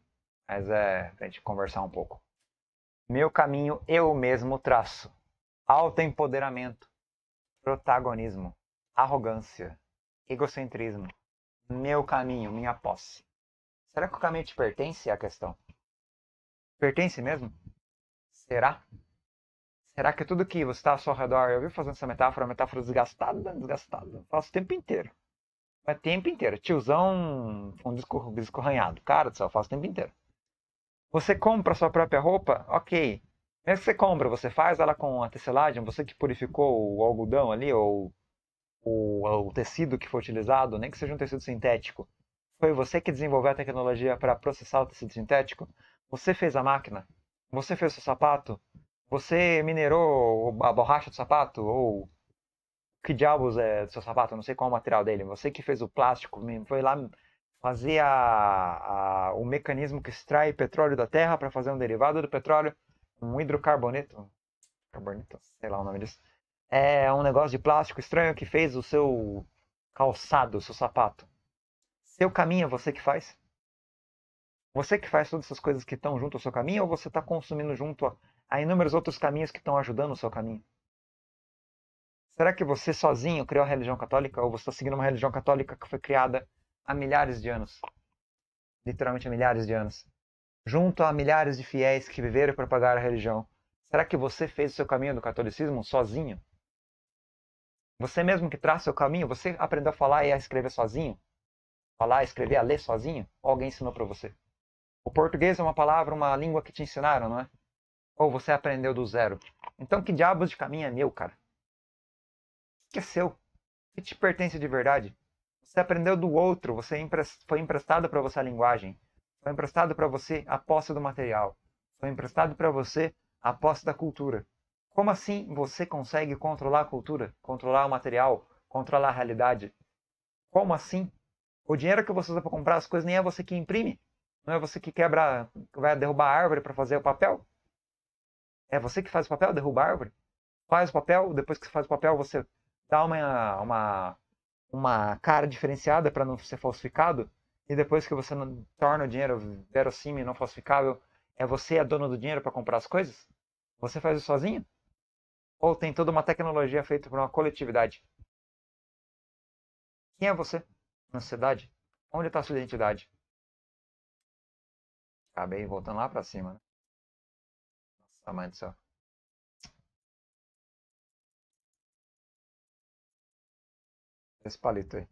Mas é pra gente conversar um pouco. Meu caminho eu mesmo traço. Autoempoderamento, protagonismo, arrogância, egocentrismo. Meu caminho, minha posse. Será que o caminho te pertence? É a questão. Pertence mesmo? Será? Será que tudo que você está ao seu redor, eu vi fazendo essa metáfora, é metáfora desgastada, desgastada, faço o tempo inteiro. Mas tempo inteiro. Tiozão, um disco, disco arranhado. Cara do céu, faço o tempo inteiro. Você compra a sua própria roupa, ok. Mesmo que você compra, você faz ela com a tecelagem, você que purificou o algodão ali, ou o, o tecido que foi utilizado, nem que seja um tecido sintético foi você que desenvolveu a tecnologia para processar o tecido sintético? Você fez a máquina? Você fez o seu sapato? Você minerou a borracha do sapato? Ou que diabos é do seu sapato? não sei qual é o material dele. Você que fez o plástico, foi lá fazer a, a, o mecanismo que extrai petróleo da terra para fazer um derivado do petróleo, um hidrocarboneto. Carboneto, sei lá o nome disso. É um negócio de plástico estranho que fez o seu calçado, o seu sapato. Seu caminho é você que faz? Você que faz todas essas coisas que estão junto ao seu caminho ou você está consumindo junto a, a inúmeros outros caminhos que estão ajudando o seu caminho? Será que você sozinho criou a religião católica ou você está seguindo uma religião católica que foi criada há milhares de anos? Literalmente há milhares de anos. Junto a milhares de fiéis que viveram e propagaram a religião. Será que você fez o seu caminho do catolicismo sozinho? Você mesmo que traça o caminho, você aprendeu a falar e a escrever sozinho? falar, escrever, a ler sozinho? Ou alguém ensinou para você? O português é uma palavra, uma língua que te ensinaram, não é? Ou você aprendeu do zero? Então que diabos de caminho é meu, cara? Que é seu? Que te pertence de verdade? Você aprendeu do outro, você foi emprestado para você a linguagem, foi emprestado para você a posse do material, foi emprestado para você a posse da cultura. Como assim você consegue controlar a cultura, controlar o material, controlar a realidade? Como assim o dinheiro que você usa para comprar as coisas nem é você que imprime, não é você que quebra, vai derrubar a árvore para fazer o papel. É você que faz o papel, derruba a árvore, faz o papel, depois que você faz o papel você dá uma, uma, uma cara diferenciada para não ser falsificado, e depois que você não, torna o dinheiro verossímil, não falsificável, é você a é dona do dinheiro para comprar as coisas? Você faz isso sozinho? Ou tem toda uma tecnologia feita por uma coletividade? Quem é você? ansiedade, onde está sua identidade? Acabei voltando lá para cima, né? Nossa, mãe do céu. Esse palito aí.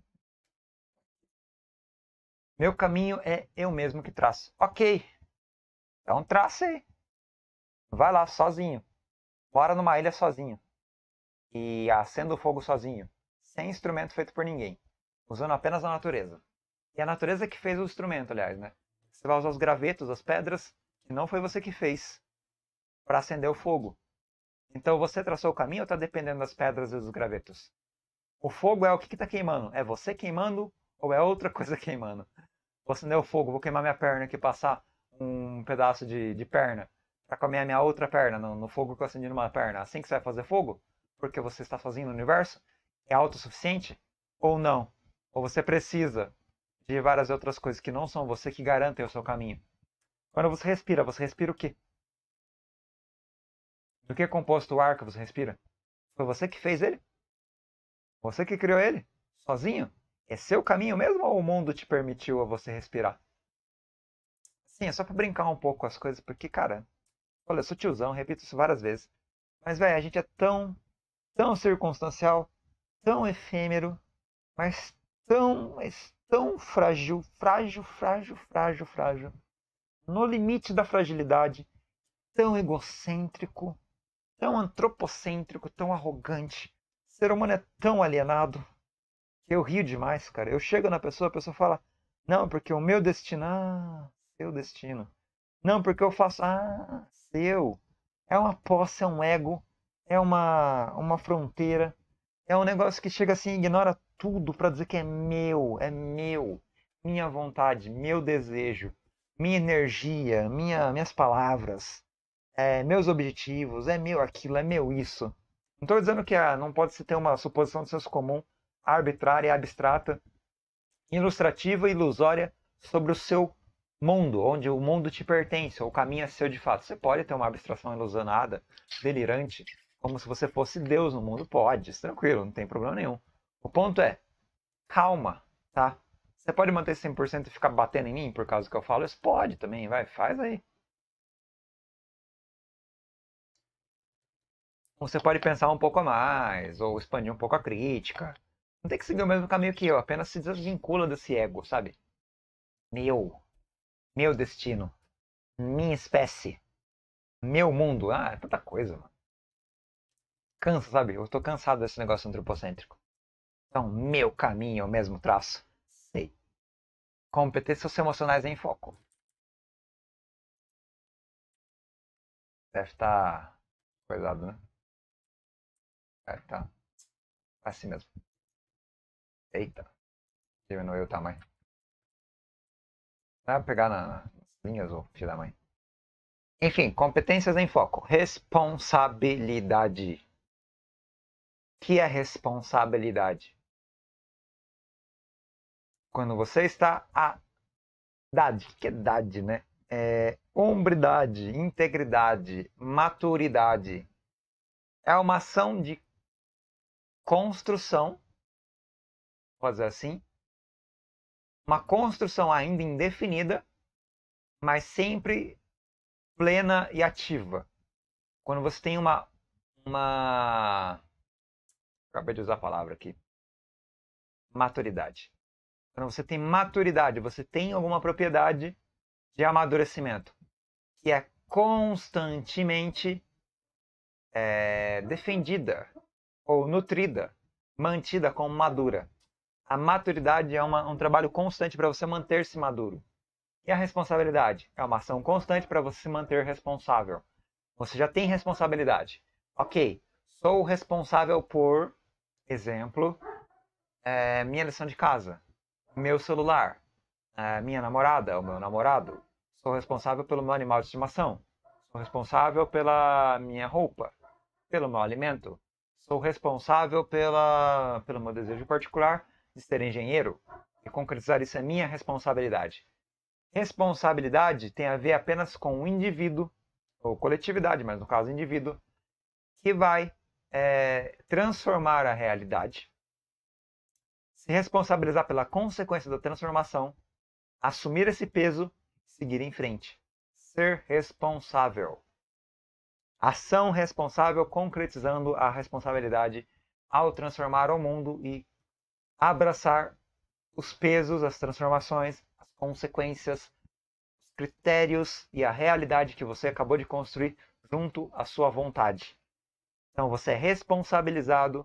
Meu caminho é eu mesmo que traço. Ok. Então traça aí. Vai lá sozinho. Mora numa ilha sozinho. E acenda o fogo sozinho. Sem instrumento feito por ninguém usando apenas a natureza. E é a natureza que fez o instrumento, aliás, né? Você vai usar os gravetos, as pedras, que não foi você que fez, para acender o fogo. Então você traçou o caminho ou está dependendo das pedras e dos gravetos? O fogo é o que está que tá queimando? É você queimando ou é outra coisa queimando? Vou acender o fogo, vou queimar minha perna aqui, passar um pedaço de, de perna para comer a minha outra perna, no, no fogo que eu acendi numa perna. Assim que você vai fazer fogo? Porque você está fazendo no universo? É autossuficiente ou não? Ou você precisa de várias outras coisas que não são você que garantem o seu caminho. Quando você respira, você respira o quê? Do que é composto o ar que você respira? Foi você que fez ele? Você que criou ele? Sozinho? É seu caminho mesmo ou o mundo te permitiu a você respirar? Sim, é só pra brincar um pouco com as coisas, porque, cara, olha, eu sou tiozão, repito isso várias vezes. Mas, velho, a gente é tão, tão circunstancial, tão efêmero, mas tão, mas tão frágil, frágil, frágil, frágil, frágil, no limite da fragilidade, tão egocêntrico, tão antropocêntrico, tão arrogante. O ser humano é tão alienado que eu rio demais, cara. Eu chego na pessoa, a pessoa fala: "Não, porque o meu destino, ah, seu destino. Não, porque eu faço, ah, seu. É uma posse, é um ego, é uma uma fronteira, é um negócio que chega assim, ignora tudo para dizer que é meu, é meu, minha vontade, meu desejo, minha energia, minha, minhas palavras, é, meus objetivos, é meu aquilo, é meu isso. Não estou dizendo que ah, não pode se ter uma suposição de senso comum arbitrária, abstrata, ilustrativa ilusória sobre o seu mundo, onde o mundo te pertence, ou o caminho é seu de fato. Você pode ter uma abstração ilusionada, delirante, como se você fosse Deus no mundo, pode, tranquilo, não tem problema nenhum. O ponto é, calma, tá? Você pode manter 100% e ficar batendo em mim por causa do que eu falo? Você pode também, vai, faz aí. Você pode pensar um pouco mais, ou expandir um pouco a crítica. Não tem que seguir o mesmo caminho que eu, apenas se desvincula desse ego, sabe? Meu. Meu destino. Minha espécie. Meu mundo. Ah, é tanta coisa, mano. Cansa, sabe? Eu tô cansado desse negócio antropocêntrico. Então, meu caminho, é o mesmo traço. Sei. Competências emocionais em foco. Deve estar tá coisado, né? Deve é, estar tá. assim mesmo. Eita. Diminuiu o tamanho. Vai pegar nas linhas ou filho da mãe. Enfim, competências em foco. Responsabilidade. O que é responsabilidade? quando você está a idade, que é idade, né? É, hombridade, integridade, maturidade. É uma ação de construção, fazer assim, uma construção ainda indefinida, mas sempre plena e ativa. Quando você tem uma uma acabei de usar a palavra aqui, maturidade. Quando você tem maturidade, você tem alguma propriedade de amadurecimento, que é constantemente é, defendida ou nutrida, mantida como madura. A maturidade é uma, um trabalho constante para você manter-se maduro. E a responsabilidade é uma ação constante para você se manter responsável. Você já tem responsabilidade. Ok, sou responsável por, exemplo, é, minha lição de casa meu celular, a minha namorada, o meu namorado. Sou responsável pelo meu animal de estimação. Sou responsável pela minha roupa, pelo meu alimento. Sou responsável pela, pelo meu desejo particular de ser engenheiro. E concretizar isso é minha responsabilidade. Responsabilidade tem a ver apenas com o indivíduo, ou coletividade, mas no caso indivíduo, que vai é, transformar a realidade se responsabilizar pela consequência da transformação, assumir esse peso e seguir em frente. Ser responsável. Ação responsável concretizando a responsabilidade ao transformar o mundo e abraçar os pesos, as transformações, as consequências, os critérios e a realidade que você acabou de construir junto à sua vontade. Então você é responsabilizado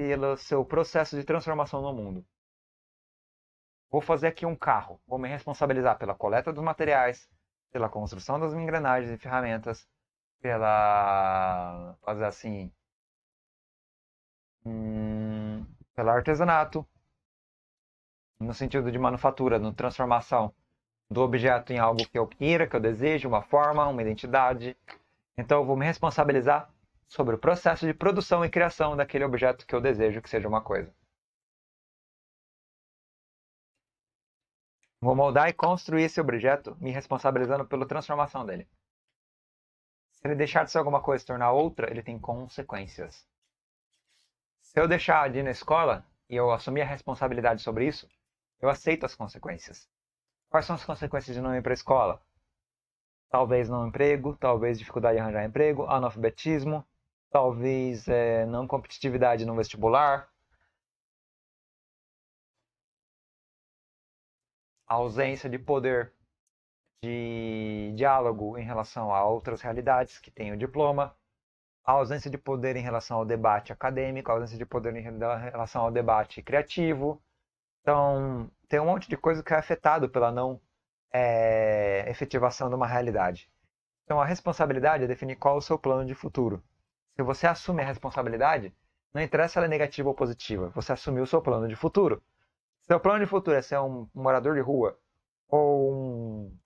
pelo seu processo de transformação no mundo. Vou fazer aqui um carro, vou me responsabilizar pela coleta dos materiais, pela construção das engrenagens e ferramentas, pela. fazer assim. Hum, pelo artesanato, no sentido de manufatura, no transformação do objeto em algo que eu queira, que eu desejo, uma forma, uma identidade. Então eu vou me responsabilizar sobre o processo de produção e criação daquele objeto que eu desejo que seja uma coisa. Vou moldar e construir esse objeto, me responsabilizando pela transformação dele. Se ele deixar de ser alguma coisa e se tornar outra, ele tem consequências. Se eu deixar de ir na escola e eu assumir a responsabilidade sobre isso, eu aceito as consequências. Quais são as consequências de não ir para a escola? Talvez não emprego, talvez dificuldade de arranjar emprego, analfabetismo, talvez é, não competitividade no vestibular, ausência de poder de diálogo em relação a outras realidades que tem o diploma, a ausência de poder em relação ao debate acadêmico, a ausência de poder em relação ao debate criativo. Então, tem um monte de coisa que é afetado pela não é, efetivação de uma realidade. Então, a responsabilidade é definir qual é o seu plano de futuro. Se você assume a responsabilidade, não interessa se ela é negativa ou positiva, você assumiu o seu plano de futuro. Seu plano de futuro é ser um morador de rua ou um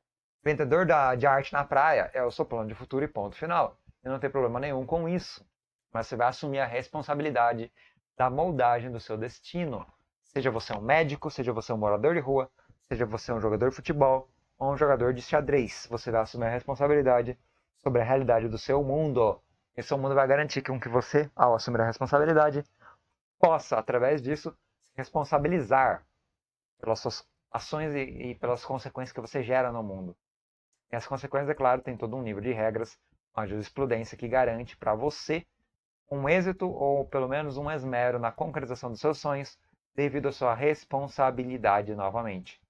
vendedor da, de arte na praia, é o seu plano de futuro e ponto final. E não tem problema nenhum com isso. Mas você vai assumir a responsabilidade da moldagem do seu destino. Seja você um médico, seja você um morador de rua, seja você um jogador de futebol ou um jogador de xadrez. Você vai assumir a responsabilidade sobre a realidade do seu mundo. Esse é o mundo vai garantir que, que você, ao assumir a responsabilidade, possa, através disso, se responsabilizar pelas suas ações e, e pelas consequências que você gera no mundo. E as consequências, é claro, tem todo um nível de regras, uma jurisprudência que garante para você um êxito ou pelo menos um esmero na concretização dos seus sonhos devido à sua responsabilidade novamente.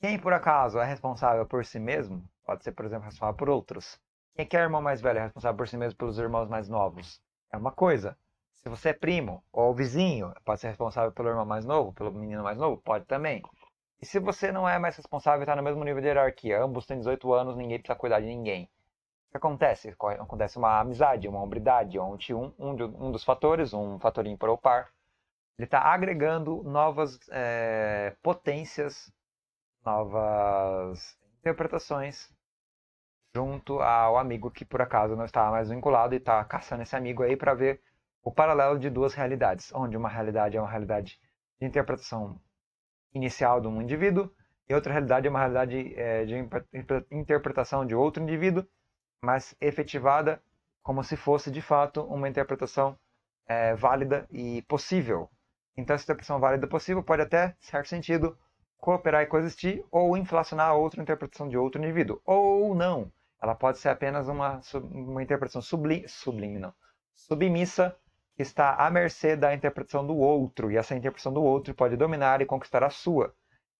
Quem por acaso é responsável por si mesmo pode ser, por exemplo, responsável por outros. Quem é que é o irmão mais velho é responsável por si mesmo pelos irmãos mais novos? É uma coisa. Se você é primo ou vizinho, pode ser responsável pelo irmão mais novo, pelo menino mais novo? Pode também. E se você não é mais responsável e está no mesmo nível de hierarquia, ambos têm 18 anos, ninguém precisa cuidar de ninguém. O que acontece? Acontece uma amizade, uma hombridade, onde um, um, dos fatores, um fatorinho por ou par, ele está agregando novas é, potências, novas interpretações junto ao amigo que por acaso não está mais vinculado e está caçando esse amigo aí para ver o paralelo de duas realidades, onde uma realidade é uma realidade de interpretação inicial de um indivíduo e outra realidade é uma realidade é, de interpretação de outro indivíduo, mas efetivada como se fosse de fato uma interpretação é, válida e possível. Então, essa interpretação válida e possível pode até, certo sentido, cooperar e coexistir ou inflacionar outra interpretação de outro indivíduo, ou não. Ela pode ser apenas uma, uma interpretação sublim, sublime, não, submissa que está à mercê da interpretação do outro, e essa interpretação do outro pode dominar e conquistar a sua.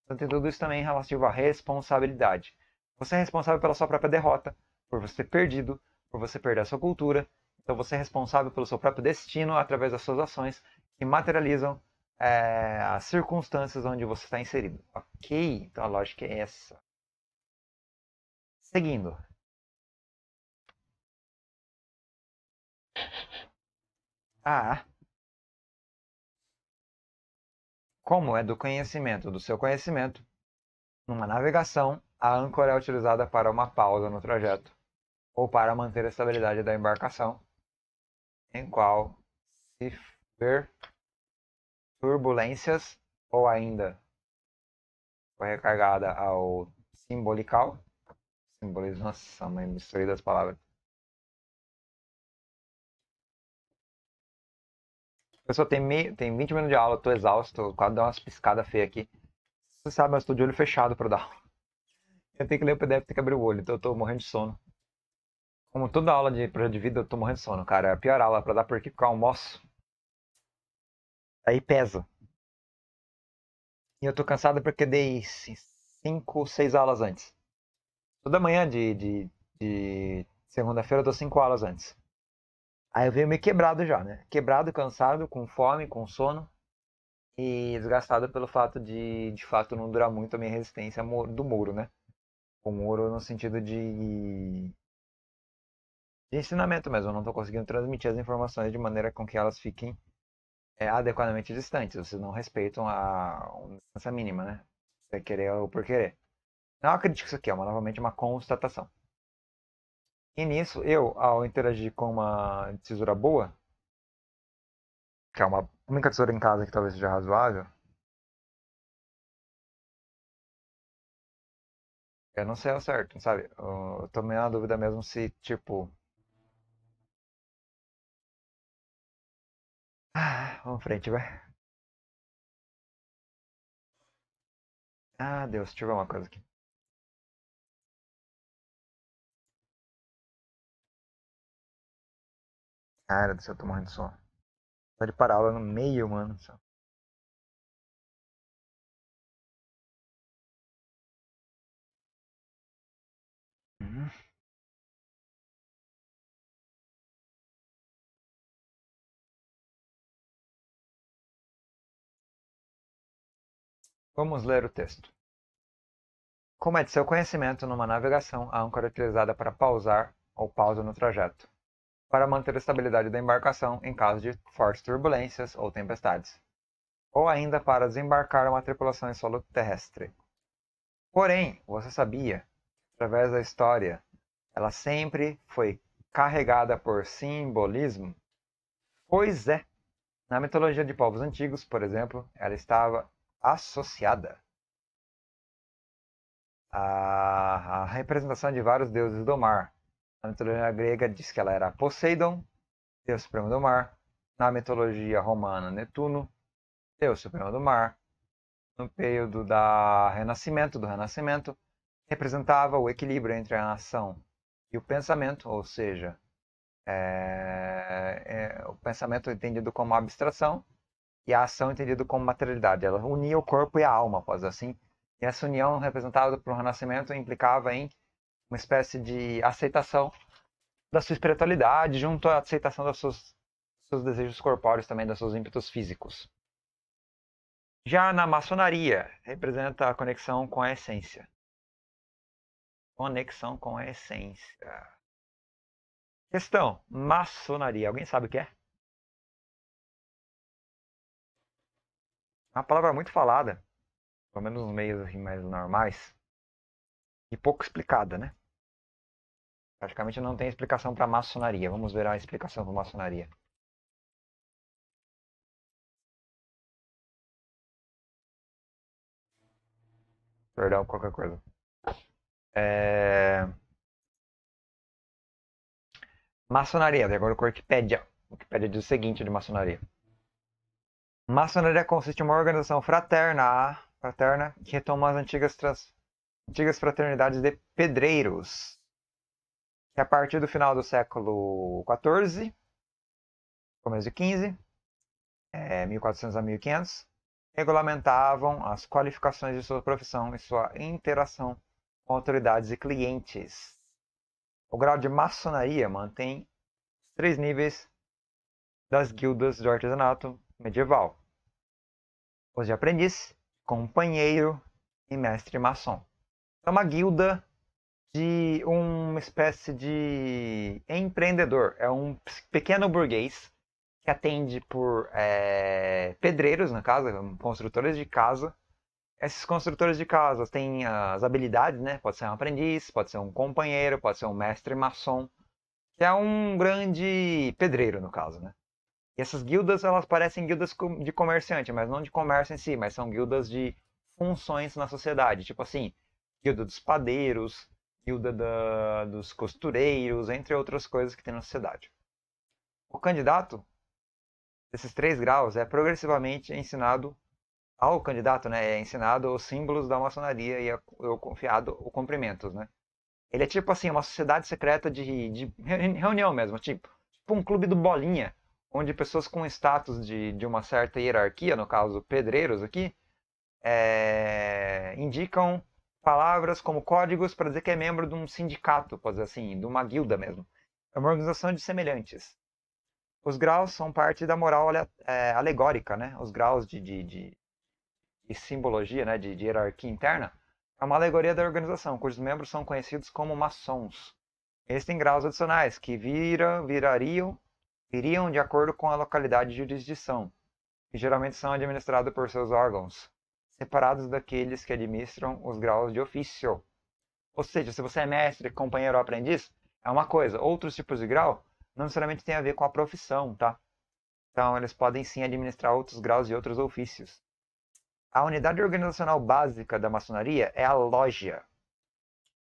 Então tem tudo isso também relativo à responsabilidade. Você é responsável pela sua própria derrota, por você ter perdido, por você perder a sua cultura. Então você é responsável pelo seu próprio destino através das suas ações que materializam é, as circunstâncias onde você está inserido. Ok? Então a lógica é essa. Seguindo, Ah. Como é do conhecimento do seu conhecimento, numa navegação, a âncora é utilizada para uma pausa no trajeto ou para manter a estabilidade da embarcação, em qual se ver turbulências ou ainda foi recarregada ao simbolical, simbolismo, nossa, mãe, misturei das palavras, Pessoal, tem, me... tem 20 minutos de aula, eu tô exausto, quase dá umas piscadas feias aqui. Você sabe, mas eu tô de olho fechado pra dar aula. Eu tenho que ler o PDF, tenho que abrir o olho, então eu tô morrendo de sono. Como toda aula de projeto de vida, eu tô morrendo de sono, cara. É a pior aula pra dar por aqui, porque eu almoço. Aí pesa. E eu tô cansado porque dei 5, 6 aulas antes. Toda manhã de, de, de segunda-feira eu dou 5 aulas antes. Aí eu venho meio quebrado já, né? Quebrado, cansado, com fome, com sono. E desgastado pelo fato de, de fato, não durar muito a minha resistência do muro, né? O muro no sentido de. de ensinamento mesmo. Eu não estou conseguindo transmitir as informações de maneira com que elas fiquem é, adequadamente distantes. Vocês não respeitam a distância mínima, né? Você querer ou por querer. Não acredito uma isso aqui, é uma, novamente uma constatação. E nisso, eu, ao interagir com uma tesoura boa, que é uma única tesoura em casa que talvez seja razoável, eu não sei ao certo, sabe? Eu tô meio na dúvida mesmo se, tipo. Ah, vamos em frente, vai. Ah, Deus, deixa eu ver uma coisa aqui. Cara do céu, eu tô morrendo de sono. Só de parar aula no meio, mano hum. Vamos ler o texto. Como é de seu conhecimento, numa navegação, a âncora é utilizada para pausar ou pausa no trajeto para manter a estabilidade da embarcação em caso de fortes turbulências ou tempestades, ou ainda para desembarcar uma tripulação em solo terrestre. Porém, você sabia, através da história, ela sempre foi carregada por simbolismo? Pois é. Na mitologia de povos antigos, por exemplo, ela estava associada à representação de vários deuses do mar, na mitologia grega diz que ela era Poseidon, deus supremo do mar. Na mitologia romana, Netuno, deus supremo do mar. No período da Renascimento, do Renascimento, representava o equilíbrio entre a ação e o pensamento, ou seja, é, é, o pensamento é entendido como abstração e a ação é entendido como materialidade. Ela unia o corpo e a alma, após assim. E essa união representada pelo Renascimento implicava em uma espécie de aceitação da sua espiritualidade, junto à aceitação dos seus, seus desejos corpóreos também, dos seus ímpetos físicos. Já na maçonaria, representa a conexão com a essência. Conexão com a essência. Questão: maçonaria. Alguém sabe o que é? Uma palavra muito falada, pelo menos nos meios assim mais normais e pouco explicada, né? Praticamente não tem explicação para maçonaria. Vamos ver a explicação para maçonaria. Perdão, qualquer coisa. É... Maçonaria, de acordo com a Wikipédia. A Wikipédia diz o seguinte de maçonaria. Maçonaria consiste em uma organização fraterna, fraterna que retoma as antigas trans antigas fraternidades de pedreiros, que a partir do final do século XIV, começo de XV, é, 1400 a 1500, regulamentavam as qualificações de sua profissão e sua interação com autoridades e clientes. O grau de maçonaria mantém três níveis das guildas do artesanato medieval: os de aprendiz, companheiro e mestre maçom é uma guilda de uma espécie de empreendedor. É um pequeno burguês que atende por é, pedreiros, na casa, construtores de casa. Esses construtores de casa têm as habilidades, né? Pode ser um aprendiz, pode ser um companheiro, pode ser um mestre maçom, que é um grande pedreiro, no caso, né? E essas guildas, elas parecem guildas de comerciante, mas não de comércio em si, mas são guildas de funções na sociedade. Tipo assim, guilda dos padeiros, guilda da, dos costureiros, entre outras coisas que tem na sociedade. O candidato desses três graus é progressivamente ensinado ao candidato, né? É ensinado os símbolos da maçonaria e é, é confiado o cumprimentos, né? Ele é tipo assim, uma sociedade secreta de, de reunião mesmo, tipo, tipo um clube do bolinha, onde pessoas com status de, de uma certa hierarquia, no caso pedreiros aqui, é, indicam palavras como códigos para dizer que é membro de um sindicato, pode assim, de uma guilda mesmo. É uma organização de semelhantes. Os graus são parte da moral é, alegórica, né? Os graus de, de, de, de simbologia, né? De, de, hierarquia interna, é uma alegoria da organização, cujos membros são conhecidos como maçons. Eles têm graus adicionais, que viram virariam, viriam de acordo com a localidade de jurisdição, que geralmente são administrados por seus órgãos, separados daqueles que administram os graus de ofício. Ou seja, se você é mestre, companheiro ou aprendiz, é uma coisa. Outros tipos de grau não necessariamente tem a ver com a profissão, tá? Então, eles podem sim administrar outros graus e outros ofícios. A unidade organizacional básica da maçonaria é a loja,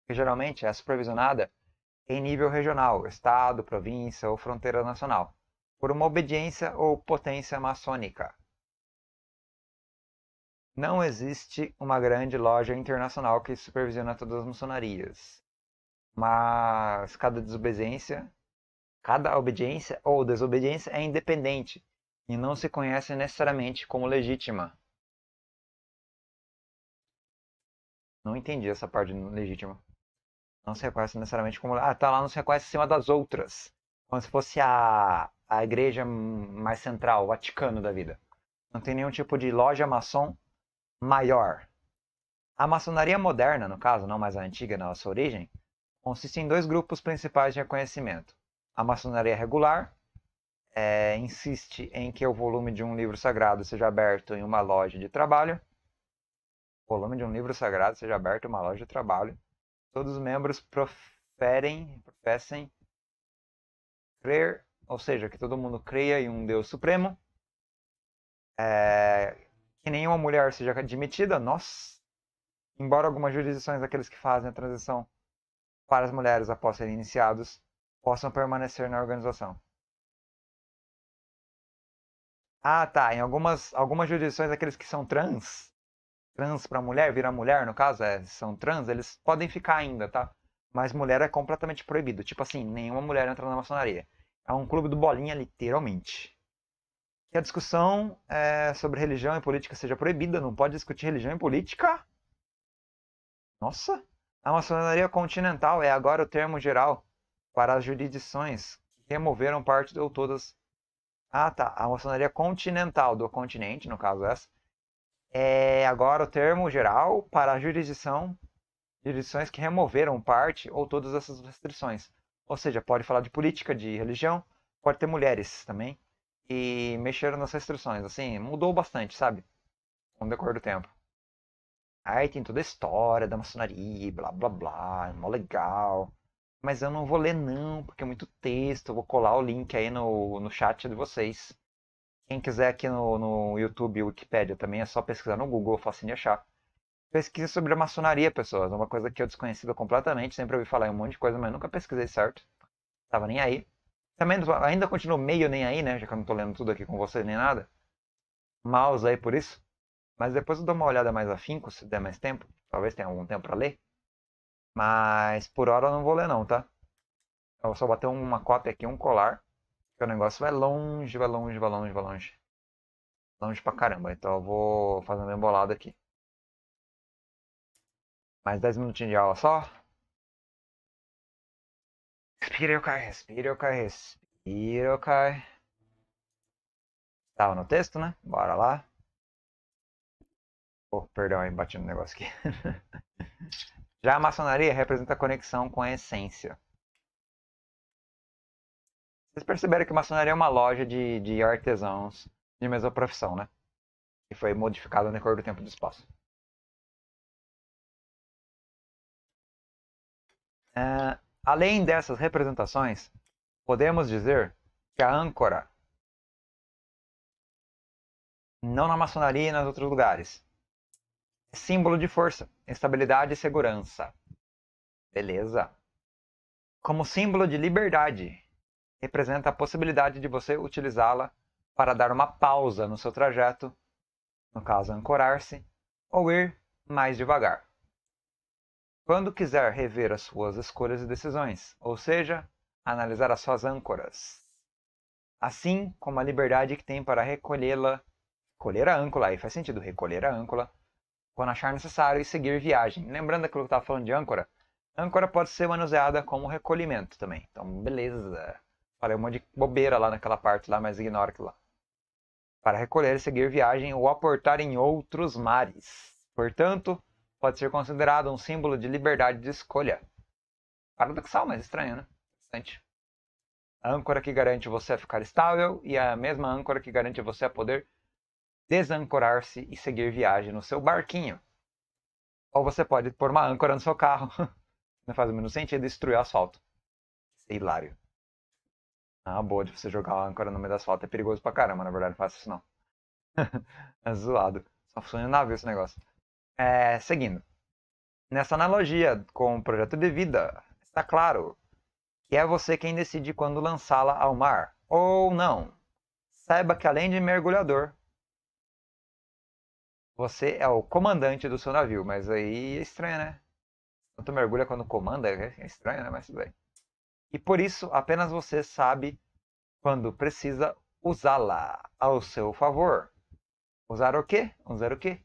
que geralmente é supervisionada em nível regional, estado, província ou fronteira nacional, por uma obediência ou potência maçônica não existe uma grande loja internacional que supervisiona todas as maçonarias. Mas cada desobediência, cada obediência ou desobediência é independente e não se conhece necessariamente como legítima. Não entendi essa parte legítima. Não se reconhece necessariamente como. Ah, tá lá, não se reconhece acima das outras. Como se fosse a, a igreja mais central, o Vaticano da vida. Não tem nenhum tipo de loja maçom maior. A maçonaria moderna, no caso, não mais a antiga na sua origem, consiste em dois grupos principais de reconhecimento. A maçonaria regular é, insiste em que o volume de um livro sagrado seja aberto em uma loja de trabalho. O volume de um livro sagrado seja aberto em uma loja de trabalho. Todos os membros proferem, professem crer, ou seja, que todo mundo creia em um Deus supremo. É, que nenhuma mulher seja admitida, nós, embora algumas jurisdições daqueles que fazem a transição para as mulheres após serem iniciados, possam permanecer na organização. Ah, tá. Em algumas, algumas jurisdições, aqueles que são trans, trans para mulher, virar mulher, no caso, é, são trans, eles podem ficar ainda, tá? Mas mulher é completamente proibido. Tipo assim, nenhuma mulher entra na maçonaria. É um clube do bolinha, literalmente que a discussão é, sobre religião e política seja proibida. Não pode discutir religião e política? Nossa! A maçonaria continental é agora o termo geral para as jurisdições que removeram parte ou todas. Ah, tá. A maçonaria continental, do continente, no caso essa, é agora o termo geral para a jurisdição, jurisdições que removeram parte ou todas essas restrições. Ou seja, pode falar de política, de religião, pode ter mulheres também e mexeram nas restrições, assim, mudou bastante, sabe? Com o decorrer do tempo. Aí tem toda a história da maçonaria, blá blá blá, é mó legal. Mas eu não vou ler não, porque é muito texto, eu vou colar o link aí no, no chat de vocês. Quem quiser aqui no, no YouTube, Wikipedia também, é só pesquisar no Google, fácil de achar. Pesquise sobre a maçonaria, pessoas. É uma coisa que eu desconhecida completamente, sempre ouvi falar em um monte de coisa, mas nunca pesquisei certo. Tava nem aí. Também ainda continuo meio nem aí, né? Já que eu não tô lendo tudo aqui com vocês nem nada. Mouse aí por isso. Mas depois eu dou uma olhada mais afinco, se der mais tempo. Talvez tenha algum tempo para ler. Mas por hora eu não vou ler não, tá? Eu vou só bater uma cópia aqui, um colar. Que o negócio vai longe, vai longe, vai longe, vai longe. Longe pra caramba. Então eu vou fazer uma embolada aqui. Mais 10 minutinhos de aula só. Respira, Yokai, respira, Yokai, respira, Yokai. Tava tá no texto, né? Bora lá. Oh, perdão, aí bati no negócio aqui. Já a maçonaria representa a conexão com a essência. Vocês perceberam que maçonaria é uma loja de, de artesãos de mesma profissão, né? E foi modificada no decorrer do tempo e do espaço. Uh, Além dessas representações, podemos dizer que a âncora, não na maçonaria e nos outros lugares, é símbolo de força, estabilidade e segurança. Beleza. Como símbolo de liberdade, representa a possibilidade de você utilizá-la para dar uma pausa no seu trajeto, no caso ancorar-se, ou ir mais devagar quando quiser rever as suas escolhas e decisões, ou seja, analisar as suas âncoras. Assim como a liberdade que tem para recolhê-la, colher a âncora, aí faz sentido recolher a âncora, quando achar necessário e seguir viagem. Lembrando aquilo que eu estava falando de âncora, âncora pode ser manuseada como recolhimento também. Então, beleza. Falei um monte de bobeira lá naquela parte lá, mas ignora aquilo lá. Para recolher e seguir viagem ou aportar em outros mares. Portanto, pode ser considerado um símbolo de liberdade de escolha. Paradoxal, mas estranho, né? Interessante. A âncora que garante você a ficar estável e a mesma âncora que garante você a poder desancorar-se e seguir viagem no seu barquinho. Ou você pode pôr uma âncora no seu carro. Não faz o menor sentido destruir o asfalto. Isso é hilário. Ah, boa de você jogar uma âncora no meio do asfalto é perigoso pra caramba, na verdade, não faço isso não. é zoado. Só funciona em navio esse negócio. É, seguindo. Nessa analogia com o projeto de vida, está claro que é você quem decide quando lançá-la ao mar ou não. Saiba que além de mergulhador, você é o comandante do seu navio, mas aí é estranho, né? Tanto mergulha quando comanda, é estranho, né? Mas tudo bem. E por isso, apenas você sabe quando precisa usá-la ao seu favor. Usar o quê? Usar o quê?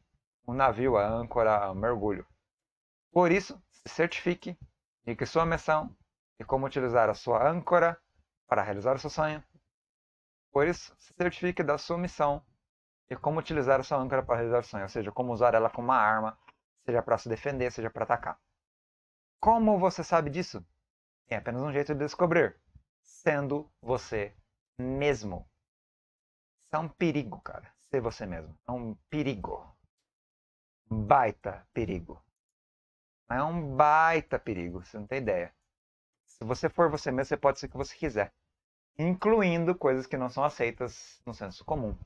o navio, a âncora, o mergulho. Por isso, se certifique de que sua missão e como utilizar a sua âncora para realizar o seu sonho. Por isso, se certifique da sua missão e como utilizar a sua âncora para realizar o sonho, ou seja, como usar ela como uma arma, seja para se defender, seja para atacar. Como você sabe disso? Tem apenas um jeito de descobrir: sendo você mesmo. Isso é um perigo, cara. Ser você mesmo. É um perigo baita perigo. É um baita perigo, você não tem ideia. Se você for você mesmo, você pode ser o que você quiser, incluindo coisas que não são aceitas no senso comum.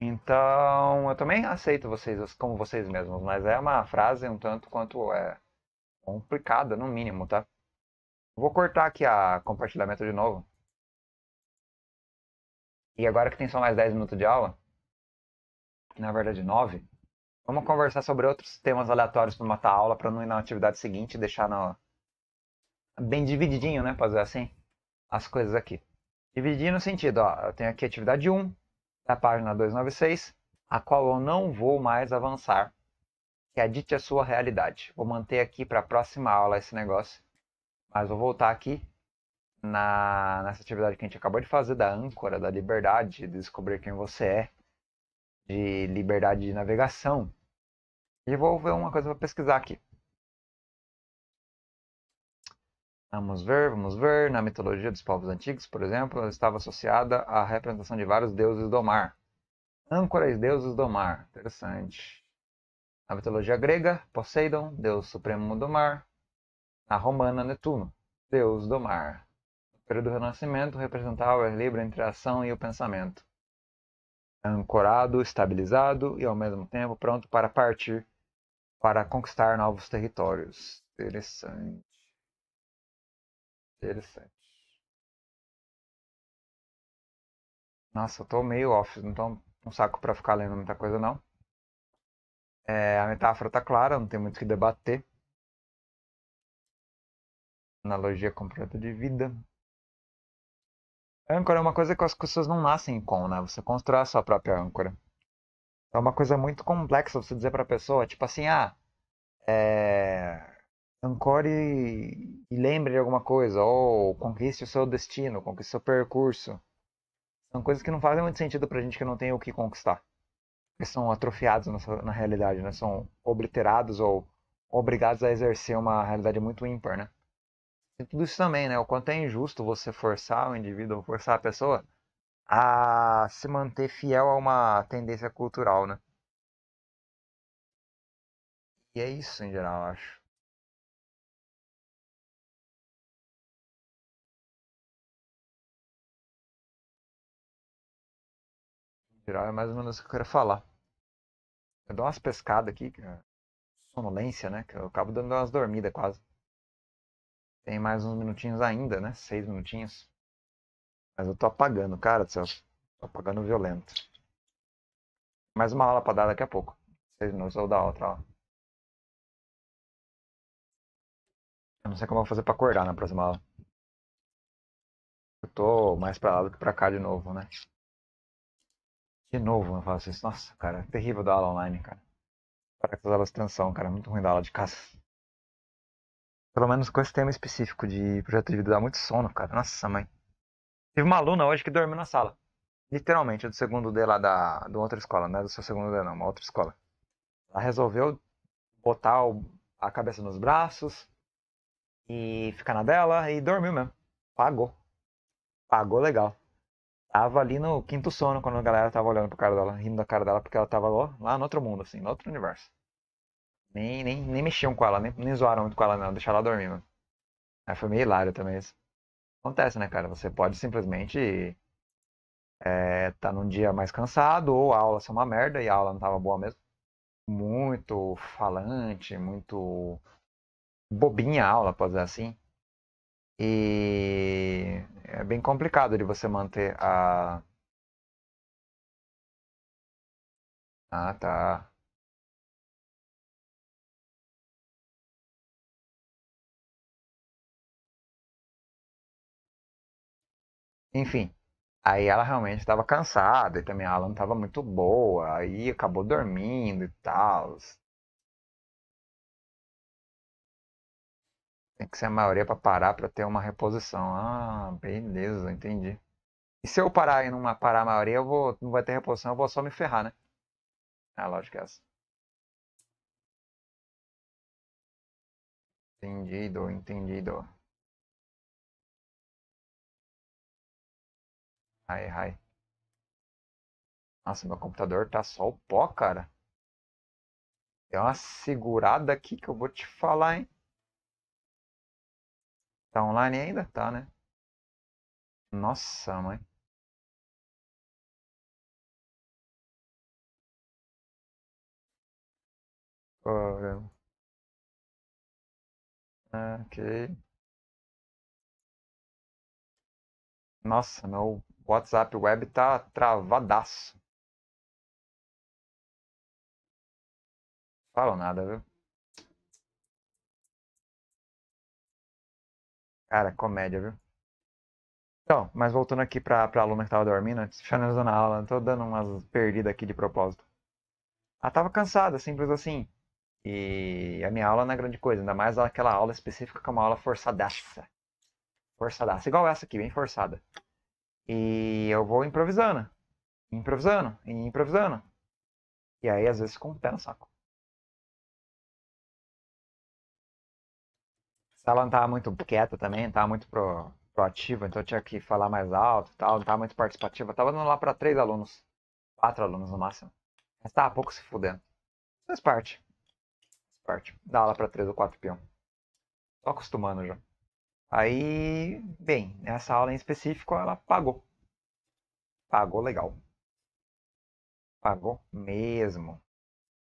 Então, eu também aceito vocês como vocês mesmos, mas é uma frase um tanto quanto é complicada, no mínimo, tá? Vou cortar aqui a compartilhamento de novo. E agora que tem só mais 10 minutos de aula, na verdade 9, Vamos conversar sobre outros temas aleatórios para matar a aula, para não ir na atividade seguinte e deixar no... bem divididinho, né? Fazer dizer assim, as coisas aqui. Dividir no sentido, ó, eu tenho aqui a atividade 1, da página 296, a qual eu não vou mais avançar, que é dite a sua realidade. Vou manter aqui para a próxima aula esse negócio, mas vou voltar aqui na, nessa atividade que a gente acabou de fazer da âncora, da liberdade, de descobrir quem você é, de liberdade de navegação, e vou ver uma coisa para pesquisar aqui. Vamos ver, vamos ver. Na mitologia dos povos antigos, por exemplo, ela estava associada à representação de vários deuses do mar. Âncoras, deuses do mar. Interessante. Na mitologia grega, Poseidon, deus supremo do mar. Na romana, Netuno, deus do mar. No período do Renascimento, representava o equilíbrio entre a ação e o pensamento. Ancorado, estabilizado e ao mesmo tempo pronto para partir para conquistar novos territórios. Interessante. Interessante. Nossa, eu tô meio off, não tô um saco para ficar lendo muita coisa não. É, a metáfora tá clara, não tem muito o que debater. Analogia com projeto de vida. Âncora é uma coisa que as pessoas não nascem com, né? Você constrói a sua própria âncora é uma coisa muito complexa você dizer para a pessoa, tipo assim, ah, é... ancore e... lembre de alguma coisa, ou conquiste o seu destino, conquiste o seu percurso. São coisas que não fazem muito sentido pra gente que não tem o que conquistar. Que são atrofiados na, na realidade, né? São obliterados ou obrigados a exercer uma realidade muito ímpar, né? E tudo isso também, né? O quanto é injusto você forçar o indivíduo, forçar a pessoa a se manter fiel a uma tendência cultural, né? E é isso em geral, acho. Em geral é mais ou menos o que eu quero falar. Eu dou umas pescadas aqui, é sonolência, né? Que eu acabo dando umas dormidas quase. Tem mais uns minutinhos ainda, né? Seis minutinhos. Mas eu tô apagando, cara do céu. Tô apagando violento. Mais uma aula pra dar daqui a pouco. Seis minutos vou da outra ó. Eu não sei como eu vou fazer pra acordar na próxima aula. Eu tô mais pra lá do que pra cá de novo, né? De novo eu falo isso. Assim, nossa, cara, é terrível dar aula online, cara. Para essas aulas de tensão, cara. É muito ruim dar aula de casa. Pelo menos com esse tema específico de projeto de vida dá muito sono, cara. Nossa, mãe. Tive uma aluna hoje que dormiu na sala. Literalmente, do segundo D lá da, do outra escola, não é do seu segundo D não, uma outra escola. Ela resolveu botar o, a cabeça nos braços e ficar na dela e dormiu mesmo. Pagou. Pagou legal. Tava ali no quinto sono quando a galera tava olhando pro cara dela, rindo da cara dela, porque ela tava lá, lá no outro mundo, assim, no outro universo. Nem, nem, nem mexiam com ela, nem, nem zoaram muito com ela, não. Deixaram ela dormir, mano. Aí foi meio hilário também isso acontece, né, cara? Você pode simplesmente é, tá num dia mais cansado, ou a aula ser uma merda, e a aula não tava boa mesmo. Muito falante, muito bobinha a aula, pode dizer assim. E é bem complicado de você manter a. Ah, tá. Enfim, aí ela realmente estava cansada e também a aula não estava muito boa, aí acabou dormindo e tal. Tem que ser a maioria para parar para ter uma reposição. Ah, beleza, entendi. E se eu parar e não parar a maioria, eu vou, não vai ter reposição, eu vou só me ferrar, né? A lógica é essa. Entendido, entendido. Ai, ai. Nossa, meu computador tá só o pó, cara. é uma segurada aqui que eu vou te falar, hein? Tá online ainda? Tá, né? Nossa, mãe. Agora. Ok. Nossa, meu o WhatsApp Web tá travadaço. Falam nada, viu? Cara, comédia, viu? Então, mas voltando aqui pra, pra aluna que tava dormindo, antes finalizando a aula, tô dando umas perdidas aqui de propósito. Ela ah, tava cansada, simples assim. E a minha aula não é grande coisa, ainda mais aquela aula específica que é uma aula forçadaça. Forçadaça, igual essa aqui, bem forçada. E eu vou improvisando, improvisando, improvisando. E aí, às vezes, com o pé no saco. Se ela não tava muito quieta também, não tava muito pro, proativa, então eu tinha que falar mais alto e tal, não tava muito participativa. tava dando lá para três alunos, quatro alunos no máximo. Mas tava pouco se fudendo. Faz parte. Faz parte. Dá aula para três ou quatro peão. Tô acostumando já. Aí, bem, nessa aula em específico ela pagou. Pagou legal. Pagou mesmo.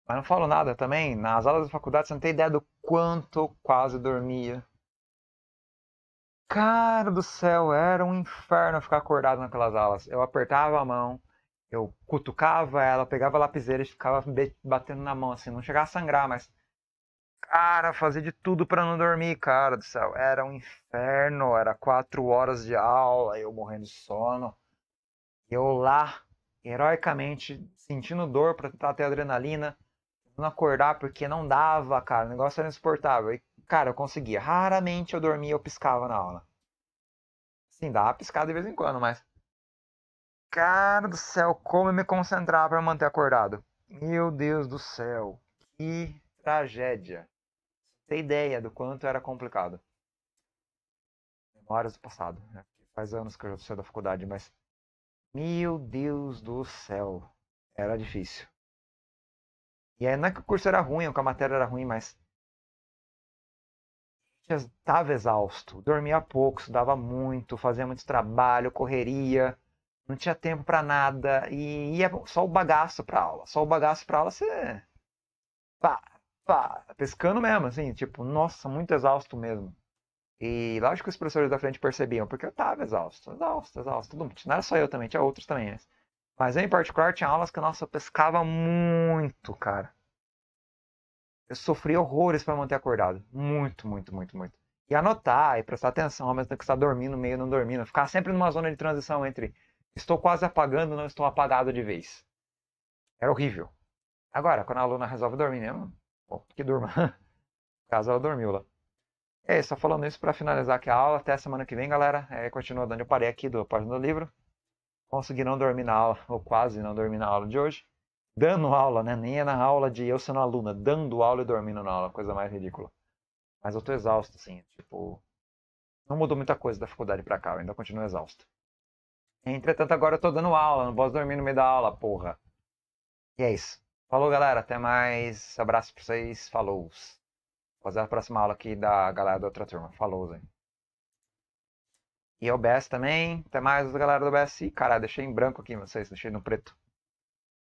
Mas não falo nada também. Nas aulas da faculdade você não tem ideia do quanto eu quase dormia. Cara do céu, era um inferno ficar acordado naquelas aulas. Eu apertava a mão, eu cutucava ela, pegava a lapiseira e ficava batendo na mão assim. Não chegava a sangrar, mas Cara, fazer de tudo para não dormir, cara do céu. Era um inferno, era quatro horas de aula, eu morrendo de sono. Eu lá, heroicamente, sentindo dor pra tentar ter adrenalina, não acordar porque não dava, cara. O negócio era insuportável. E, cara, eu conseguia. Raramente eu dormia, eu piscava na aula. Sim, dá piscada de vez em quando, mas. Cara do céu, como eu me concentrar para manter acordado? Meu Deus do céu, que tragédia ter ideia do quanto era complicado. Memórias do passado. Né? Faz anos que eu já saí da faculdade, mas. Meu Deus do céu. Era difícil. E aí, não é que o curso era ruim, ou que a matéria era ruim, mas. estava exausto. Dormia pouco, estudava muito, fazia muito trabalho, correria. Não tinha tempo para nada. E ia só o bagaço pra aula. Só o bagaço pra aula você. Pá, pescando mesmo, assim, tipo, nossa, muito exausto mesmo. E lógico que os professores da frente percebiam, porque eu tava exausto, exausto, exausto. Todo mundo. Não era só eu também, tinha outros também. Mas, mas eu, em particular, tinha aulas que, nossa, eu pescava muito, cara. Eu sofri horrores para manter acordado. Muito, muito, muito, muito. E anotar, e prestar atenção, ao mesmo tempo que está dormindo, meio não dormindo. Ficar sempre numa zona de transição entre estou quase apagando, não estou apagado de vez. Era horrível. Agora, quando a aluna resolve dormir mesmo, Bom, que durma. no caso, ela dormiu lá. É, só falando isso para finalizar aqui a aula. Até a semana que vem, galera. É, continua dando. Eu parei aqui do página do livro. Consegui não dormir na aula, ou quase não dormir na aula de hoje. Dando aula, né? Nem é na aula de eu sendo aluna. Dando aula e dormindo na aula. Coisa mais ridícula. Mas eu tô exausto, assim. Tipo, não mudou muita coisa da faculdade pra cá, eu ainda continuo exausto. Entretanto, agora eu tô dando aula, não posso dormir no meio da aula, porra. E é isso. Falou, galera. Até mais. Abraço pra vocês. Falou. Vou fazer a próxima aula aqui da galera da outra turma. Falou, Zé. E o BS também. Até mais, galera do BS. Ih, caralho, deixei em branco aqui vocês. Deixei no preto.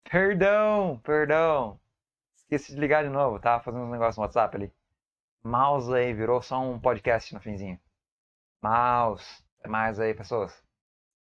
Perdão, perdão. Esqueci de ligar de novo. Tava tá? fazendo uns negócios no WhatsApp ali. Mouse aí. Virou só um podcast no finzinho. Mouse. Até mais aí, pessoas.